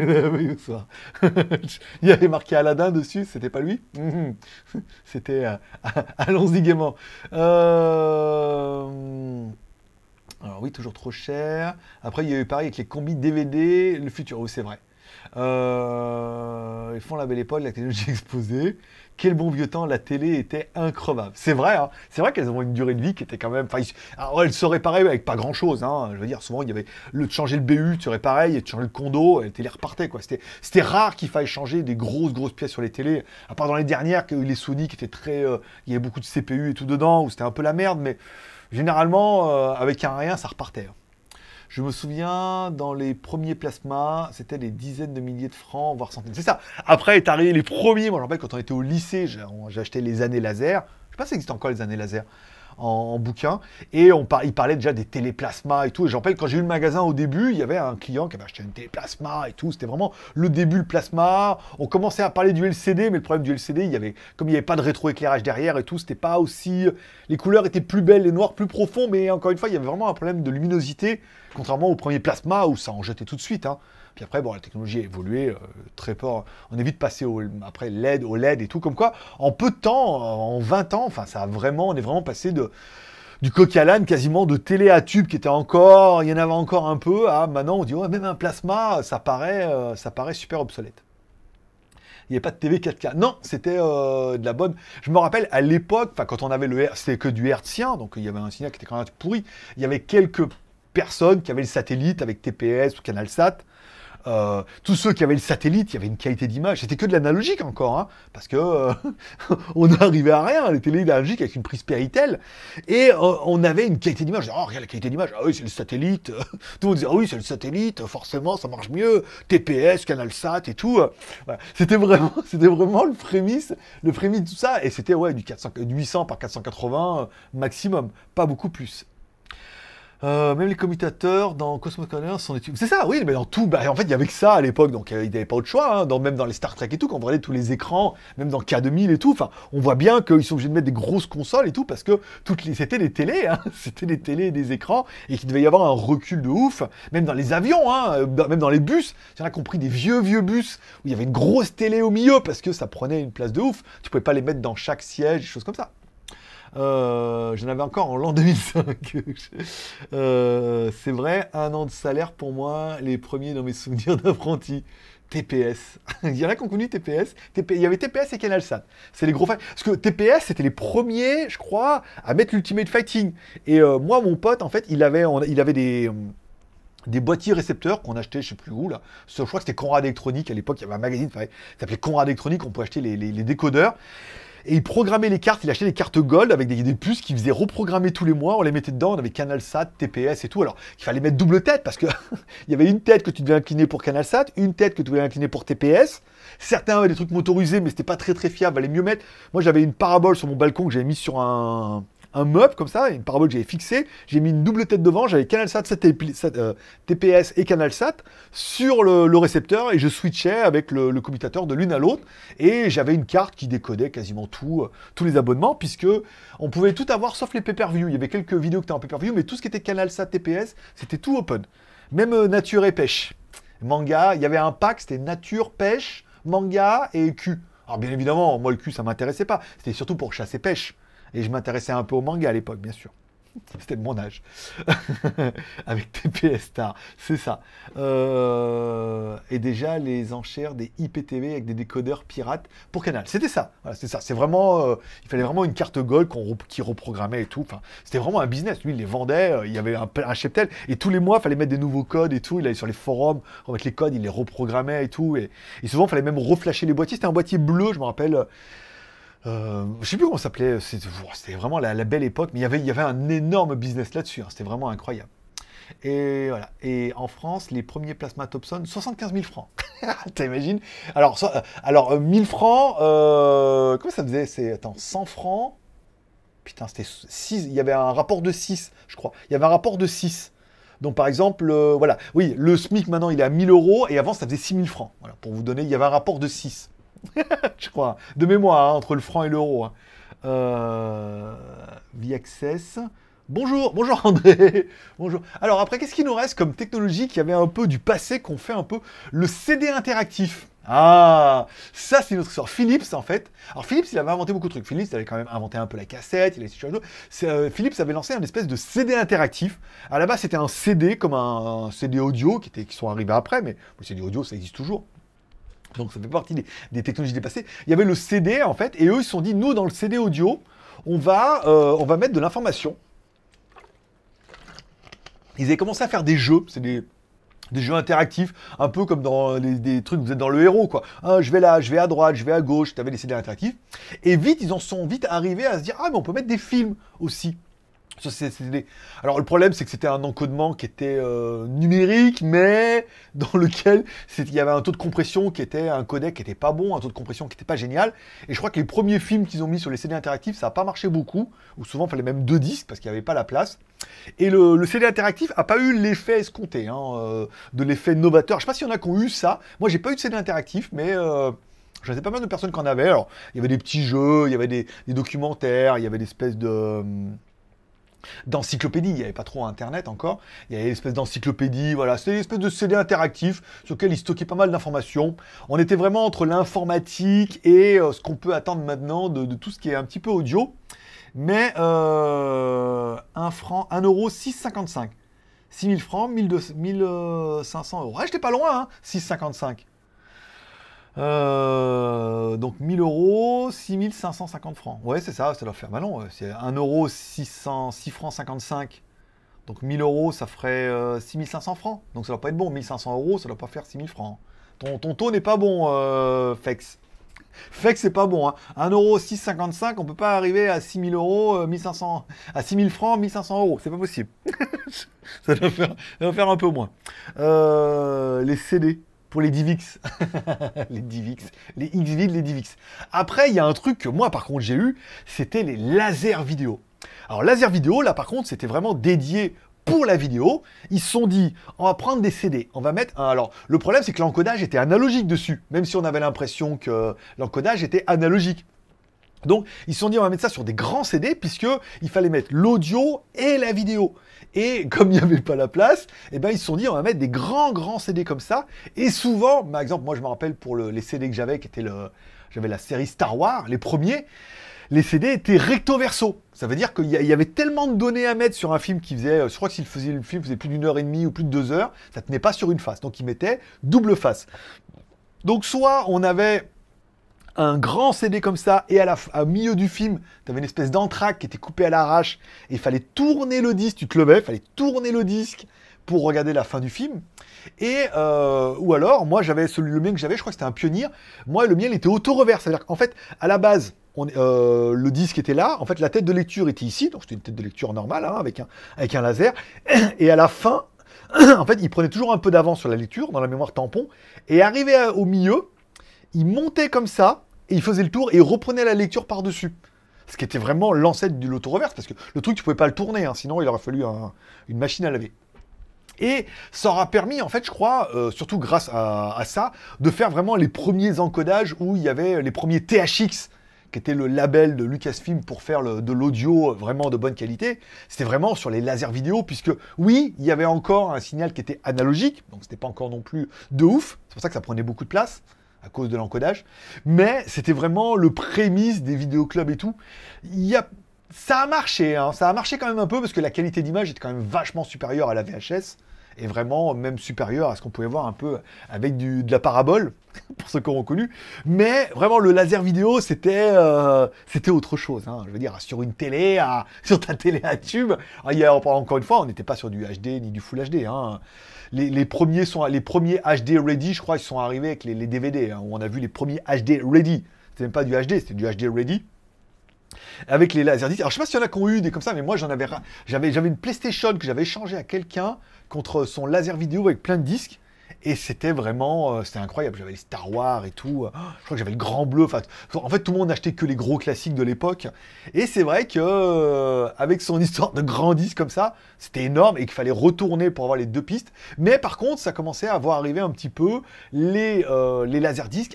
le soir. Il y avait marqué Aladdin dessus, c'était pas lui mhm. C'était euh, allons Alors oui, toujours trop cher. Après, il y a eu pareil avec les combis DVD, le futur, oui, c'est vrai. ils font la belle épaule, la technologie exposée quel bon vieux temps, la télé était increvable. C'est vrai, hein. c'est vrai qu'elles ont une durée de vie qui était quand même. Enfin, alors ah elles se réparaient avec pas grand chose. Hein. je veux dire, souvent il y avait le changer le BU, tu réparais, et de changer le condo, et les télé repartait C'était rare qu'il faille changer des grosses grosses pièces sur les télés. À part dans les dernières, que les Sony qui étaient très, euh, il y avait beaucoup de CPU et tout dedans, où c'était un peu la merde, mais généralement euh, avec un rien ça repartait. Hein. Je me souviens, dans les premiers plasmas, c'était des dizaines de milliers de francs, voire centaines. C'est ça. Après est arrivé les premiers. Moi, j'en rappelle, quand on était au lycée, j'ai acheté les années laser. Je sais pas si existe encore les années laser en, bouquin. Et on il parlait déjà des téléplasmas et tout. Et j'en rappelle, quand j'ai eu le magasin au début, il y avait un client qui avait acheté un téléplasma et tout. C'était vraiment le début, le plasma. On commençait à parler du LCD, mais le problème du LCD, il y avait, comme il n'y avait pas de rétroéclairage derrière et tout, c'était pas aussi. Euh, les couleurs étaient plus belles, les noirs plus profonds, mais encore une fois, il y avait vraiment un problème de luminosité, contrairement au premier plasma où ça en jetait tout de suite. Hein. Puis après, bon, la technologie a évolué euh, très fort. On est vite passé au, après LED, au LED et tout. Comme quoi, en peu de temps, en 20 ans, enfin, ça a vraiment, on est vraiment passé de du coq à l'âne quasiment de télé à tube qui était encore, il y en avait encore un peu, à maintenant on dit même un plasma, ça paraît, euh, ça paraît super obsolète. Il n'y avait pas de TV 4K. Non, c'était euh, de la bonne. Je me rappelle à l'époque, quand on avait le c'était que du hertzien, donc il y avait un signal qui était quand même pourri. Il y avait quelques personnes qui avaient le satellite avec TPS ou CanalSat. Euh, tous ceux qui avaient le satellite, il y avait une qualité d'image. C'était que de l'analogique encore, hein, parce que euh, on n'arrivait à rien. Les télé analogiques avec une prise Péritel, et euh, on avait une qualité d'image. Oh, regarde la qualité d'image. Ah oui, c'est le satellite. Tout le monde disait, ah oui, c'est le satellite. Forcément, ça marche mieux. TPS, CanalSat et tout. C'était vraiment, c'était vraiment le prémisse, le de tout ça. Et c'était ouais du 800 par 480 maximum, pas beaucoup plus. Euh, même les commutateurs dans Cosmos sont des C'est ça, oui, mais dans tout, bah, en fait, il y avait que ça à l'époque, donc euh, il n'y avait pas autre choix, hein, dans, même dans les Star Trek et tout, quand on regardait tous les écrans, même dans K2000 et tout, enfin, on voit bien qu'ils sont obligés de mettre des grosses consoles et tout, parce que toutes les, c'était des télés, hein, c'était des télés et des écrans, et qu'il devait y avoir un recul de ouf, même dans les avions, hein, euh, même dans les bus, j'en ai compris des vieux, vieux bus, où il y avait une grosse télé au milieu, parce que ça prenait une place de ouf, tu pouvais pas les mettre dans chaque siège, choses comme ça. Euh, j'en avais encore en l'an 2005. Euh, c'est vrai, un an de salaire pour moi, les premiers dans mes souvenirs d'apprenti. TPS. il y en a qui ont connu TPS. Il y avait TPS et CanalSat. C'est les gros fans. Parce que TPS, c'était les premiers, je crois, à mettre l'Ultimate Fighting. Et euh, moi, mon pote, en fait, il avait, il avait des boîtiers récepteurs qu'on achetait, je sais plus où là. Je crois que c'était Conrad Electronique à l'époque, il y avait un magazine, ça s'appelait Conrad Electronique, on pouvait acheter les décodeurs. Et il programmait les cartes, il achetait des cartes gold avec des, des puces qui faisait reprogrammer tous les mois. On les mettait dedans, on avait CanalSat, TPS et tout. Alors, il fallait mettre double tête parce que il y avait une tête que tu devais incliner pour CanalSat, une tête que tu devais incliner pour TPS. Certains avaient des trucs motorisés, mais c'était pas très très fiable. Valait mieux mettre. Moi, j'avais une parabole sur mon balcon que j'avais mis sur un, un meuble comme ça, une parabole que j'avais fixée, j'ai mis une double tête devant, j'avais CanalSat, TPS euh, et CanalSat sur le, récepteur et je switchais avec le, commutateur de l'une à l'autre et j'avais une carte qui décodait quasiment euh, tous les abonnements puisque on pouvait tout avoir sauf les pay-per-view. Il y avait quelques vidéos qui étaient en pay-per-view, mais tout ce qui était CanalSat, TPS, c'était tout open. Même euh, nature et pêche. Manga, il y avait un pack, c'était nature, pêche, manga et Q. Alors bien évidemment, moi le Q ça m'intéressait pas, c'était surtout pour chasser pêche. Et je m'intéressais un peu au manga à l'époque, bien sûr. C'était mon âge. Avec TPS Star, c'est ça. Euh, et déjà, les enchères des IPTV avec des décodeurs pirates pour Canal. C'était ça. Voilà, c'est ça. C'est vraiment. Euh, il fallait vraiment une carte Gold qu'on qui reprogrammait et tout. Enfin, c'était vraiment un business. Lui, il les vendait. Euh, il y avait un, un, cheptel. Et tous les mois, il fallait mettre des nouveaux codes et tout. Il allait sur les forums, remettre les codes, il les reprogrammait et tout. Et, et souvent, il fallait même reflasher les boîtiers. C'était un boîtier bleu, je me rappelle euh, je sais plus comment ça s'appelait, c'était vraiment la, belle époque, mais y il y avait un énorme business là-dessus, hein, c'était vraiment incroyable. Et voilà. Et en France, les premiers plasmas Thompson, 75 000 francs. T'imagines Alors, euh, alors 1000 euh, francs, euh, comment ça faisait attends, 100 francs. Putain, c'était 6. Il y avait un rapport de 6, je crois. Il y avait un rapport de 6. Donc, par exemple, voilà. Oui, le SMIC maintenant, il est à 1000 euros. Et avant, ça faisait 6000 francs. pour vous donner, il y avait un rapport de 6. je crois. De mémoire, hein, entre le franc et l'euro. Hein. Euh... Bonjour, bonjour André. bonjour. Alors après, qu'est-ce qu'il nous reste comme technologie qui avait un peu du passé, qu'on fait un peu le CD interactif ah, ça c'est notre histoire, Philips en fait. Alors Philips, il avait inventé beaucoup de trucs. Philips avait quand même inventé un peu la cassette, il avait euh, Philips avait lancé un espèce de CD interactif. À la base, c'était un CD comme un, CD audio qui était qui sont arrivés après, mais le CD audio ça existe toujours. Donc ça fait partie des, des, technologies dépassées. Il y avait le CD en fait, et eux ils se sont dit, nous dans le CD audio, on va, euh, on va mettre de l'information. Ils avaient commencé à faire des jeux, c'est des, jeux interactifs, un peu comme dans les, des trucs, vous êtes dans le héros quoi. Hein, je vais là, je vais à droite, je vais à gauche, tu avais des CD interactifs. Et vite, ils en sont vite arrivés à se dire, ah mais on peut mettre des films aussi. Alors le problème, c'est que c'était un encodement qui était euh, numérique, mais dans lequel il y avait un taux de compression qui était un codec qui n'était pas bon, un taux de compression qui n'était pas génial. Et je crois que les premiers films qu'ils ont mis sur les CD interactifs, ça n'a pas marché beaucoup, ou souvent il fallait même deux disques parce qu'il n'y avait pas la place. Et le, CD interactif n'a pas eu l'effet escompté, hein, euh, de l'effet novateur. Je ne sais pas s'il y en a qui ont eu ça. Moi, j'ai pas eu de CD interactif, mais... Euh... Je sais pas mal de personnes qui en avaient. Alors, il y avait des petits jeux, il y avait des, documentaires, il y avait des espèces de. Hum, d'encyclopédie. Il n'y avait pas trop Internet encore. Il y avait une espèce d'encyclopédie. Voilà, c'était une espèce de CD interactif sur lequel il stockait pas mal d'informations. On était vraiment entre l'informatique et euh, ce qu'on peut attendre maintenant de, tout ce qui est un petit peu audio. Mais euh, 1 franc, 1 euro, 6,55. 6000 francs, 1200, 1500 euh, euros. Ouais, ah, j'étais pas loin, hein, 6,55. Euh, donc 1000 euros, 6550 francs. Ouais, c'est ça, ça doit faire malon. C'est 1 euro 600, 6 francs 55. Donc 1000 euros, ça ferait 6500 euh, francs. Donc ça doit pas être bon. 1500 euros, ça doit pas faire 6000 francs. Ton, taux n'est pas bon, euh, Fex. Fex, c'est pas bon. Hein. 1 euro 6,55, on peut pas arriver à 6000 euros, 1500, à 6000 francs, 1500 euros. C'est pas possible. ça, doit faire, un peu moins. les CD pour les DivX. les DivX, les Xvid, les DivX. Après, il y a un truc que moi, par contre, j'ai eu, c'était les lasers vidéo. Alors, laser vidéo, là, par contre, c'était vraiment dédié pour la vidéo. Ils se sont dit, on va prendre des CD, on va mettre un... Alors, le problème, c'est que l'encodage était analogique dessus, même si on avait l'impression que l'encodage était analogique. Donc, ils se sont dit, on va mettre ça sur des grands CD, puisqu'il fallait mettre l'audio et la vidéo. Et comme il n'y avait pas la place, eh ben, ils se sont dit, on va mettre des grands, grands CD comme ça. Et souvent, par exemple, moi, je me rappelle pour les CD que j'avais, qui était le, j'avais la série Star Wars, les premiers, les CD étaient recto-verso. Ça veut dire qu'il y, avait tellement de données à mettre sur un film qui faisait, euh, je crois que s'il faisait le film faisait plus d'une heure et demie ou plus de deux heures, ça tenait pas sur une face. Donc, ils mettaient double face. Donc, soit on avait un grand CD comme ça, et à la, au milieu du film, tu avais une espèce d'entraque qui était coupé à l'arrache, et il fallait tourner le disque, tu te levais, il fallait tourner le disque pour regarder la fin du film. Et euh, ou alors, moi j'avais celui le mien que j'avais, je crois que c'était un pionnier. Moi le mien il était auto-revers, c'est-à-dire qu'en fait à la base euh, le disque était là, en fait la tête de lecture était ici, donc c'était une tête de lecture normale hein, avec un laser. Et à la fin, en fait il prenait toujours un peu d'avance sur la lecture dans la mémoire tampon et arrivé euh, au milieu, il montait comme ça et il faisait le tour et reprenait la lecture par-dessus. Ce qui était vraiment l'ancêtre de l'auto-reverse, parce que le truc, tu pouvais pas le tourner, hein, sinon il aurait fallu une machine à laver. Et ça aura permis, en fait, je crois, euh, surtout grâce à, ça, de faire vraiment les premiers encodages où il y avait les premiers THX, qui était le label de Lucasfilm pour faire de l'audio vraiment de bonne qualité. C'était vraiment sur les lasers vidéo, puisque oui, il y avait encore un signal qui était analogique, donc ce n'était pas encore non plus de ouf. C'est pour ça que ça prenait beaucoup de place à cause de l'encodage. Mais c'était vraiment le prémisse des vidéoclubs et tout. Il y a... Ça a marché, hein. ça a marché quand même un peu parce que la qualité d'image était quand même vachement supérieure à la VHS et vraiment même supérieure à ce qu'on pouvait voir un peu avec du, de la parabole, pour ceux qui ont connu. Mais vraiment, le laser vidéo, c'était euh, c'était autre chose. Hein. Je veux dire, sur une télé, à, sur ta télé à tube, hein, il y a, encore une fois, on n'était pas sur du HD ni du Full HD les, premiers sont, les premiers HD ready, je crois, ils sont arrivés avec les, DVD, hein, où on a vu les premiers HD ready. C'était même pas du HD, c'était du HD ready. Avec les laserdiscs. Alors je sais pas s'il y en a qui ont eu des comme ça, mais moi j'en avais, j'avais, j'avais une PlayStation que j'avais échangée à quelqu'un contre son laser vidéo avec plein de disques. Et c'était vraiment, euh, c'était incroyable. J'avais les Star Wars et tout. Oh, je crois que j'avais le Grand Bleu. en fait, tout le monde n'achetait que les gros classiques de l'époque. Et c'est vrai que euh, avec son histoire de grand disque comme ça, c'était énorme et qu'il fallait retourner pour avoir les deux pistes. Mais par contre, ça commençait à voir arriver un petit peu les euh, les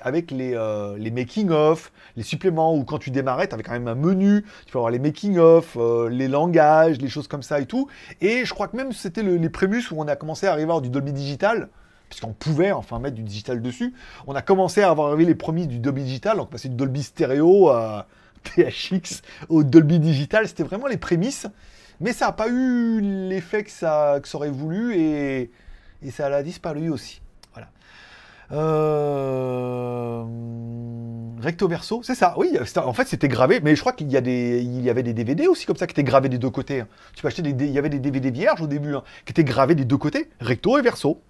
avec les euh, les making of, les suppléments ou quand tu démarrais, tu avais quand même un menu. Tu peux avoir les making of, les langages, les choses comme ça et tout. Et je crois que même c'était les prémus où on a commencé à arriver à avoir du Dolby digital qu'on pouvait enfin mettre du digital dessus. On a commencé à avoir les premiers du Dolby Digital, donc passer du Dolby Stereo à euh, THX au Dolby Digital, c'était vraiment les prémices, mais ça n'a pas eu l'effet que ça, aurait voulu et, ça l'a disparu aussi. Voilà. Euh, recto verso, c'est ça. Oui, en fait, c'était gravé. Mais je crois qu'il y, il y avait des DVD aussi comme ça qui étaient gravés des deux côtés. Tu peux acheter des, il y avait des DVD vierges au début hein, qui étaient gravés des deux côtés, recto et verso.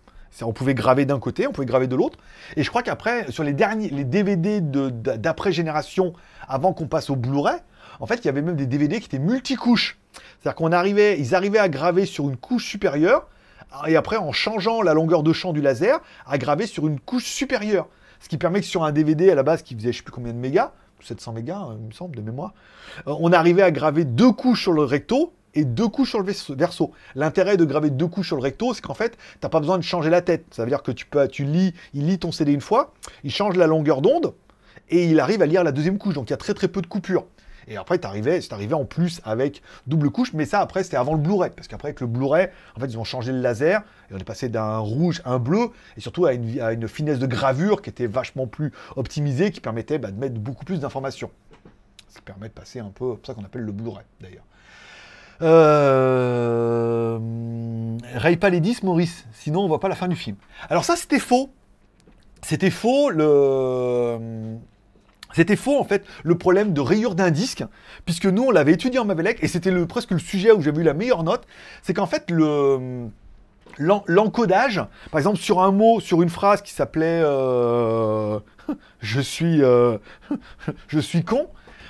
On pouvait graver d'un côté, on pouvait graver de l'autre. Et je crois qu'après, sur les derniers, les DVD d'après-génération, avant qu'on passe au Blu-ray, en fait, il y avait même des DVD qui étaient multicouches. C'est-à-dire qu'on arrivait, ils arrivaient à graver sur une couche supérieure, ah, et après, en changeant la longueur de champ du laser, à graver sur une couche supérieure. Ce qui permet que sur un DVD à la base qui faisait je ne sais plus combien de mégas, 700 mégas, euh, il me semble, de mémoire, euh, on arrivait à graver deux couches sur le recto, et deux couches sur le verso. L'intérêt de graver deux couches sur le recto, c'est qu'en fait, tu n'as pas besoin de changer la tête. Ça veut dire que tu peux, tu lis, il lit ton CD une fois, il change la longueur d'onde et il arrive à lire la deuxième couche. Donc il y a très très peu de coupures. Et après, c'est arrivé en plus avec double couche, mais ça après, c'était avant le Blu-ray, parce qu'après avec le Blu-ray, en fait, ils ont changé le laser et on est passé d'un rouge à un bleu et surtout à une, finesse de gravure qui était vachement plus optimisée, qui permettait bah, de mettre beaucoup plus d'informations. Ce qui permet de passer un peu, c'est pour ça qu'on appelle le Blu-ray d'ailleurs. Euh... pas les 10, Maurice, sinon on voit pas la fin du film. Alors ça, c'était faux. C'était faux, le... C'était faux en fait le problème de rayure d'un disque, puisque nous on l'avait étudié en Mavelec et c'était le, presque le sujet où j'avais eu la meilleure note, c'est qu'en fait l'encodage, par exemple sur un mot, sur une phrase qui s'appelait euh, je suis euh, je suis con,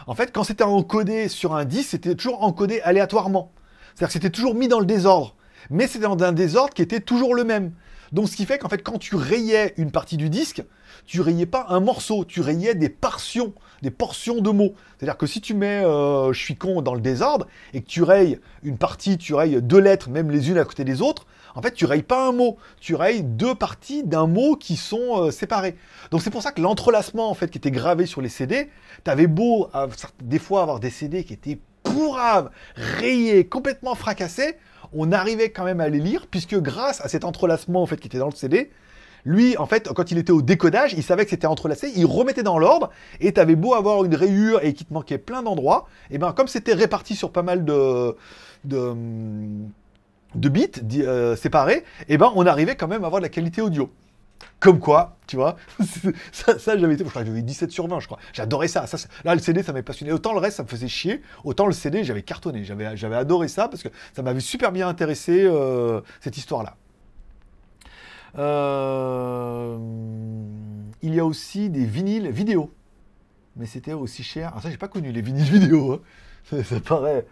en fait, quand c'était encodé sur un disque, c'était toujours encodé aléatoirement. C'est-à-dire que c'était toujours mis dans le désordre. Mais c'était dans un désordre qui était toujours le même. Donc ce qui fait qu'en fait, quand tu rayais une partie du disque, tu rayais pas un morceau, tu rayais des portions, des portions de mots. C'est-à-dire que si tu mets euh, je suis con dans le désordre et que tu rayes une partie, tu rayes deux lettres, même les unes à côté des autres, en fait, tu rayes pas un mot, tu rayes deux parties d'un mot qui sont euh, séparées. Donc c'est pour ça que l'entrelacement, en fait, qui était gravé sur les CD, avais beau, des fois, avoir des CD qui étaient pourraves, rayés, complètement fracassés, on arrivait quand même à les lire, puisque grâce à cet entrelacement, en fait, qui était dans le CD, lui, en fait, quand il était au décodage, il savait que c'était entrelacé, il remettait dans l'ordre, et t'avais beau avoir une rayure et qu'il te manquait plein d'endroits, et eh bien, comme c'était réparti sur pas mal de hum, de bits euh, séparés, et eh ben on arrivait quand même à avoir de la qualité audio. Comme quoi, tu vois, ça, j'avais je 17 sur 20, je crois. J'adorais ça. ça là, le CD, ça m'avait passionné. Autant le reste, ça me faisait chier. Autant le CD, j'avais cartonné. J'avais adoré ça parce que ça m'avait super bien intéressé, euh, cette histoire-là. Euh, il y a aussi des vinyles vidéo. Mais c'était aussi cher. Ça, ah, ça, j'ai pas connu les vinyles vidéo. Hein. ça paraît...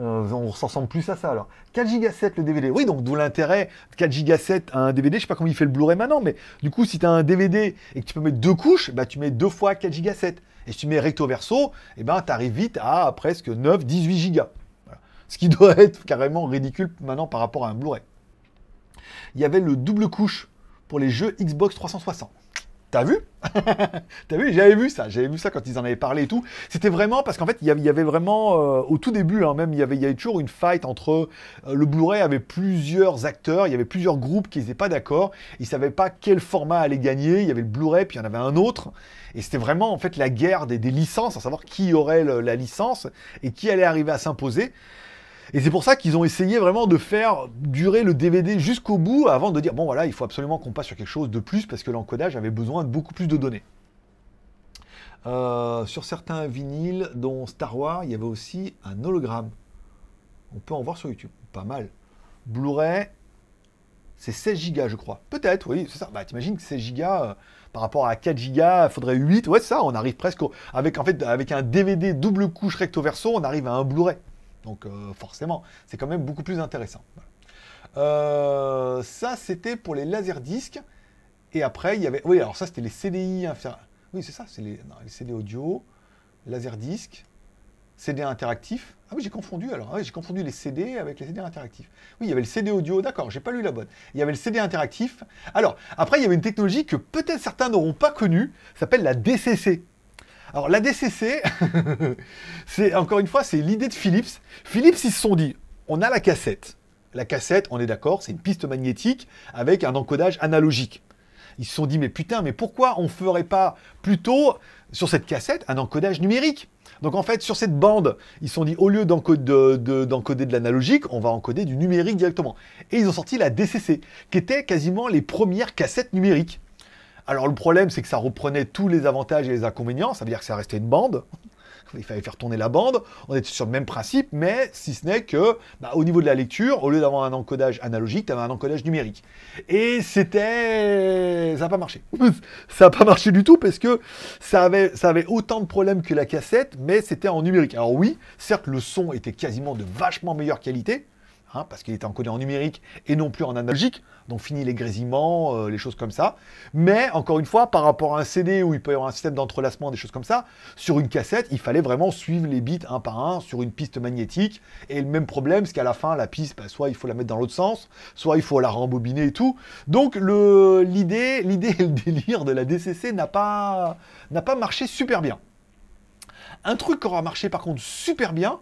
Euh, on on ressemble plus à ça alors. 4 Go le DVD. Oui, donc d'où l'intérêt 4 Go à un DVD. Je sais pas comment il fait le Blu-ray maintenant, mais du coup, si tu as un DVD et que tu peux mettre deux couches, bah, tu mets deux fois 4 Go. Et si tu mets recto verso, et eh ben, tu arrives vite à presque 9, 18 Go. Ce qui doit être carrément ridicule maintenant par rapport à un Blu-ray. Il y avait le double couche pour les jeux Xbox 360. T'as vu T'as vu J'avais vu ça, j'avais vu ça quand ils en avaient parlé et tout. C'était vraiment parce qu'en fait, il y avait vraiment, euh, au tout début, hein, même, il y, avait, toujours une fight entre. Euh, le Blu-ray avait plusieurs acteurs, il y avait plusieurs groupes qui n'étaient pas d'accord, ils ne savaient pas quel format allait gagner, il y avait le Blu-ray, puis il y en avait un autre. Et c'était vraiment, en fait, la guerre des, licences, à savoir qui aurait la licence et qui allait arriver à s'imposer. Et c'est pour ça qu'ils ont essayé vraiment de faire durer le DVD jusqu'au bout avant de dire bon voilà, il faut absolument qu'on passe sur quelque chose de plus parce que l'encodage avait besoin de beaucoup plus de données. Euh, sur certains vinyles, dont Star Wars, il y avait aussi un hologramme. On peut en voir sur YouTube. Pas mal. Blu-ray, c'est 16 gigas, je crois. Peut-être, oui, c'est ça. Bah, t'imagines que 16 Go euh, par rapport à 4 Go, il faudrait 8. Ouais, ça, on arrive presque avec, en fait, avec un DVD double couche recto verso, on arrive à un Blu-ray. Donc euh, forcément, c'est quand même beaucoup plus intéressant. Euh, ça, c'était pour les disques. Et après, il y avait... Oui, alors ça, c'était les CDI Oui, c'est ça, c'est les... CD audio, laserdisques, CD interactif. Ah oui, j'ai confondu alors. Ah j'ai confondu les CD avec les CD interactifs. Oui, il y avait le CD audio, d'accord, j'ai pas lu la bonne. Il y avait le CD interactif. Alors, après, il y avait une technologie que peut-être certains n'auront pas connue, s'appelle la DCC. Alors la DCC, c'est encore une fois, c'est l'idée de Philips. Philips, ils se sont dit, on a la cassette. La cassette, on est d'accord, c'est une piste magnétique avec un encodage analogique. Ils se sont dit, mais putain, mais pourquoi on ne ferait pas plutôt sur cette cassette un encodage numérique donc en fait, sur cette bande, ils se sont dit, au lieu d'encoder de, de l'analogique, on va encoder du numérique directement. Et ils ont sorti la DCC, qui était quasiment les premières cassettes numériques. Alors le problème, c'est que ça reprenait tous les avantages et les inconvénients, ça veut dire que ça restait une bande. Il fallait faire tourner la bande, on était sur le même principe, mais si ce n'est que, bah, au niveau de la lecture, au lieu d'avoir un encodage analogique, tu avais un encodage numérique. Et c'était... ça n'a pas marché. ça n'a pas marché du tout, parce que ça avait autant de problèmes que la cassette, mais c'était en numérique. Alors oui, certes, le son était quasiment de vachement meilleure qualité, Hein, parce qu'il était encodé en numérique et non plus en analogique, donc fini les grésillements, euh, les choses comme ça. Mais encore une fois, par rapport à un CD où il peut y avoir un système d'entrelacement, des choses comme ça, sur une cassette, il fallait vraiment suivre les bits un par un sur une piste magnétique. Et le même problème, c'est qu'à la fin, la piste, bah, soit il faut la mettre dans l'autre sens, soit il faut la rembobiner et tout. Donc l'idée, l'idée et le délire de la DCC n'a pas, pas marché super bien. Un truc qui aura marché par contre super bien,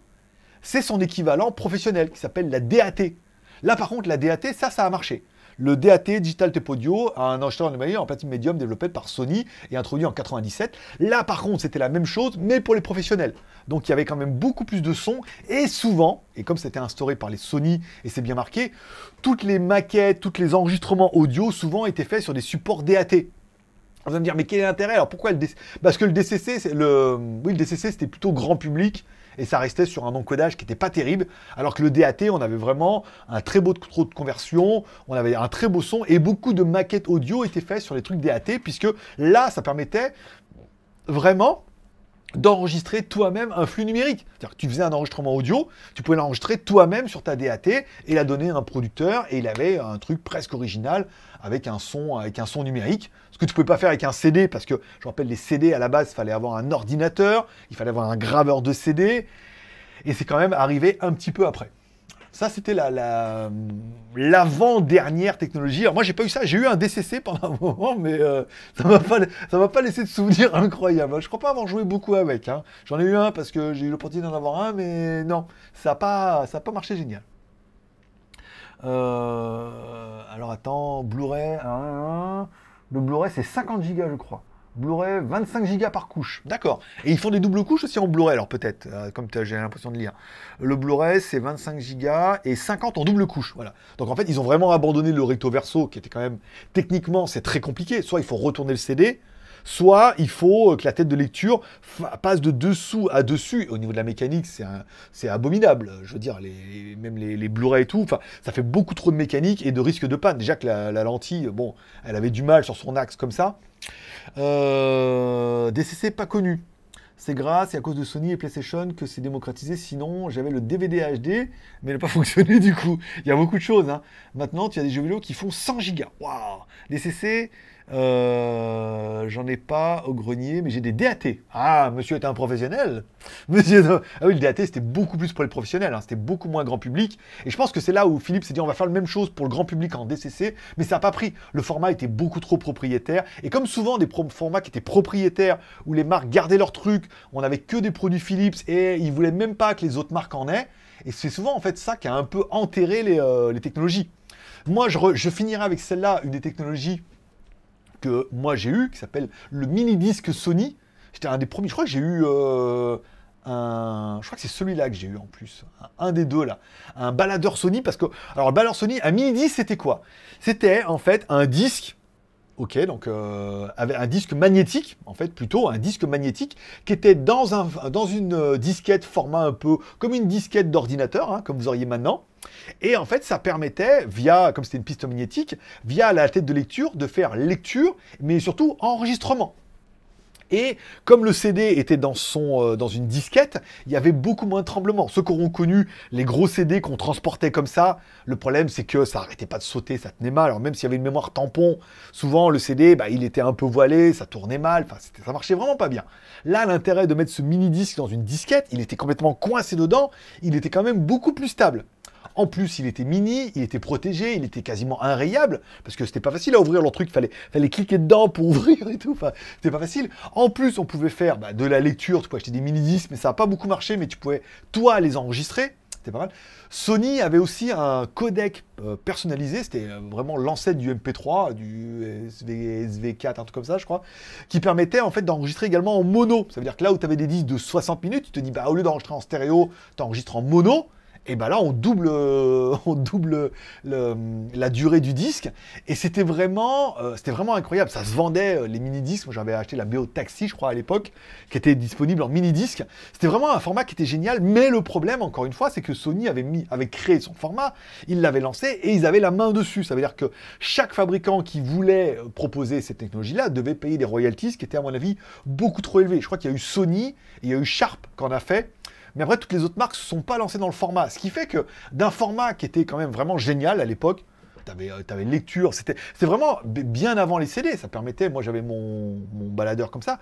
c'est son équivalent professionnel qui s'appelle la DAT. Là, par contre, la DAT, ça, ça a marché. Le DAT Digital Tape Audio un enregistreur en platine médium développé par Sony et introduit en 97. Là, par contre, c'était la même chose, mais pour les professionnels. Donc, il y avait quand même beaucoup plus de sons et souvent, et comme c'était instauré par les Sony et c'est bien marqué, toutes les maquettes, tous les enregistrements audio souvent étaient faits sur des supports DAT. Vous allez me dire, mais quel est l'intérêt Alors pourquoi le Parce que le DCC, oui, le DCC, c'était plutôt grand public et ça restait sur un encodage qui n'était pas terrible. Alors que le DAT, on avait vraiment un très beau trop de conversion, on avait un très beau son et beaucoup de maquettes audio étaient faites sur les trucs DAT puisque là, ça permettait vraiment d'enregistrer toi-même un flux numérique. C'est-à-dire que tu faisais un enregistrement audio, tu pouvais l'enregistrer toi-même sur ta DAT et la donner à un producteur et il avait un truc presque original avec un son, avec un son numérique. Ce que tu pouvais pas faire avec un CD, parce que je rappelle, les CD à la base, il fallait avoir un ordinateur, il fallait avoir un graveur de CD, et c'est quand même arrivé un petit peu après. Ça, c'était la, l'avant-dernière technologie. Alors moi, j'ai pas eu ça. J'ai eu un DCC pendant un moment, mais euh, ça m'a pas, m'a pas laissé de souvenirs incroyables. Je crois pas avoir joué beaucoup avec. Hein. J'en ai eu un parce que j'ai eu l'opportunité d'en avoir un, mais non, ça n'a pas, marché génial. Euh, alors attends, Blu-ray. Le Blu-ray, c'est 50 gigas, je crois. Blu-ray, 25 gigas par couche. D'accord. Et ils font des doubles couches aussi en Blu-ray, alors peut-être, euh, comme j'ai l'impression de lire. Le Blu-ray, c'est 25 gigas et 50 en double couche. Voilà. Donc en fait, ils ont vraiment abandonné le recto verso, qui était quand même. Techniquement, c'est très compliqué. Soit il faut retourner le CD, soit il faut que la tête de lecture passe de dessous à dessus. Au niveau de la mécanique, c'est abominable. Je veux dire, même les, Blu-ray et tout, ça fait beaucoup trop de mécanique et de risque de panne. Déjà que la, lentille, bon, elle avait du mal sur son axe comme ça. Euh, DCC pas connu. C'est grâce et à cause de Sony et PlayStation que c'est démocratisé. Sinon, j'avais le DVD HD, mais il n'a pas fonctionné du coup. Il y a beaucoup de choses. Hein. Maintenant, tu as des jeux vidéo qui font 100 gigas. Waouh DCC, euh, j'en ai pas au grenier, mais j'ai des DAT. Ah, monsieur était un professionnel. Monsieur, ah oui, le DAT, c'était beaucoup plus pour les professionnels. Hein. C'était beaucoup moins grand public. Et je pense que c'est là où Philips s'est dit, on va faire la même chose pour le grand public en DCC, mais ça n'a pas pris. Le format était beaucoup trop propriétaire. Et comme souvent, des formats qui étaient propriétaires, où les marques gardaient leurs trucs, on n'avait que des produits Philips et ils voulaient même pas que les autres marques en aient. Et c'est souvent, en fait, ça qui a un peu enterré les, euh, technologies. Moi, je, je finirai avec celle-là, une des technologies moi j'ai eu, qui s'appelle le mini-disque Sony. J'étais un des premiers, je crois que j'ai eu euh, un... Je crois que c'est celui-là que j'ai eu en plus, un, des deux là. Un baladeur Sony, parce que... Alors le baladeur Sony, un mini-disque, c'était quoi C'était en fait un disque Ok, donc euh, un disque magnétique, en fait, plutôt un disque magnétique qui était dans, un, dans une euh, disquette format un peu comme une disquette d'ordinateur, hein, comme vous auriez maintenant. Et en fait, ça permettait, via, comme c'était une piste magnétique, via la tête de lecture, de faire lecture, mais surtout enregistrement. Et comme le CD était dans, son, euh, dans une disquette, il y avait beaucoup moins de tremblements. Ceux qui auront connu les gros CD qu'on transportait comme ça, le problème c'est que ça arrêtait pas de sauter, ça tenait mal. Alors même s'il y avait une mémoire tampon, souvent le CD, bah, il était un peu voilé, ça tournait mal, enfin ça marchait vraiment pas bien. Là, l'intérêt de mettre ce mini disque dans une disquette, il était complètement coincé dedans, il était quand même beaucoup plus stable. En plus, il était mini, il était protégé, il était quasiment inrayable, parce que c'était pas facile à ouvrir le truc, fallait, fallait cliquer dedans pour ouvrir et tout, enfin, c'était pas facile. En plus, on pouvait faire bah, de la lecture, tu pouvais acheter des mini-disques, mais ça n'a pas beaucoup marché, mais tu pouvais, toi, les enregistrer, c'était pas mal. Sony avait aussi un codec euh, personnalisé, c'était euh, vraiment l'ancêtre du MP3, du SV, 4 un truc comme ça, je crois, qui permettait en fait d'enregistrer également en mono. Ça veut dire que là où tu avais des disques de 60 minutes, tu te dis, bah, au lieu d'enregistrer en stéréo, tu enregistres en mono, et ben là on double, euh, on double la durée du disque. Et c'était vraiment, euh, c'était vraiment incroyable. Ça se vendait euh, les mini disques. j'avais acheté la BO Taxi, je crois à l'époque, qui était disponible en mini disque. C'était vraiment un format qui était génial. Mais le problème, encore une fois, c'est que Sony avait mis, avait créé son format, ils l'avaient lancé et ils avaient la main dessus. Ça veut dire que chaque fabricant qui voulait proposer cette technologie-là devait payer des royalties qui étaient à mon avis beaucoup trop élevées. Je crois qu'il y a eu Sony, il y a eu Sharp en a fait mais après, toutes les autres marques ne se sont pas lancées dans le format. Ce qui fait que d'un format qui était quand même vraiment génial à l'époque, tu avais euh, lecture, c'était vraiment bien avant les CD, ça permettait, moi j'avais mon, baladeur comme ça,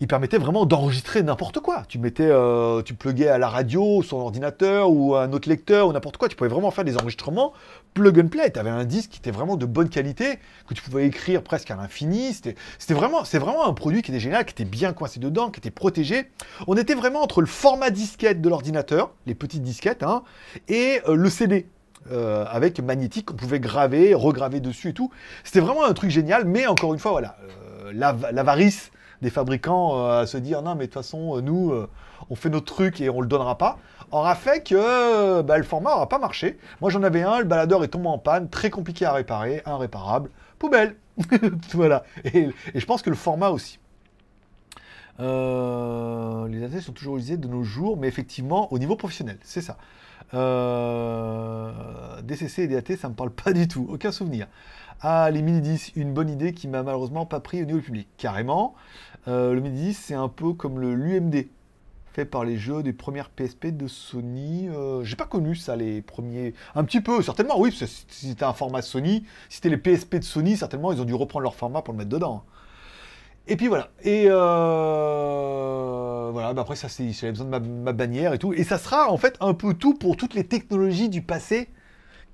il permettait vraiment d'enregistrer n'importe quoi. Tu mettais, euh, tu pluguais à la radio, son ordinateur ou à un autre lecteur ou n'importe quoi, tu pouvais vraiment faire des enregistrements plug and play. Tu avais un disque qui était vraiment de bonne qualité, que tu pouvais écrire presque à l'infini. C'était vraiment, vraiment un produit qui était génial, qui était bien coincé dedans, qui était protégé. On était vraiment entre le format disquette de l'ordinateur, les petites disquettes, hein, et euh, le CD. Euh, avec magnétique on pouvait graver, regraver dessus et tout. C'était vraiment un truc génial, mais encore une fois, voilà, euh, l'avarice des fabricants à se dire non mais de toute façon nous on fait notre truc et on le donnera pas aura fait que euh, bah, le format n'aura pas marché. Moi j'en avais un, le baladeur est tombé en panne, très compliqué à réparer, irréparable, poubelle. voilà. Et, je pense que le format aussi. Euh, les AT sont toujours utilisés de nos jours, mais effectivement au niveau professionnel, c'est ça. Euh, DCC et DAT, ça me parle pas du tout, aucun souvenir. Ah, les mini 10, une bonne idée qui m'a malheureusement pas pris au niveau public. Carrément, le mini c'est un peu comme le l'UMD fait par les jeux des premières PSP de Sony. Euh, j'ai pas connu ça, les premiers. Un petit peu, certainement, oui, si c'était un format Sony, si c'était les PSP de Sony, certainement, ils ont dû reprendre leur format pour le mettre dedans. Et puis voilà. Et euh, voilà, bah après, ça, j'avais besoin de ma, bannière et tout. Et ça sera en fait un peu tout pour toutes les technologies du passé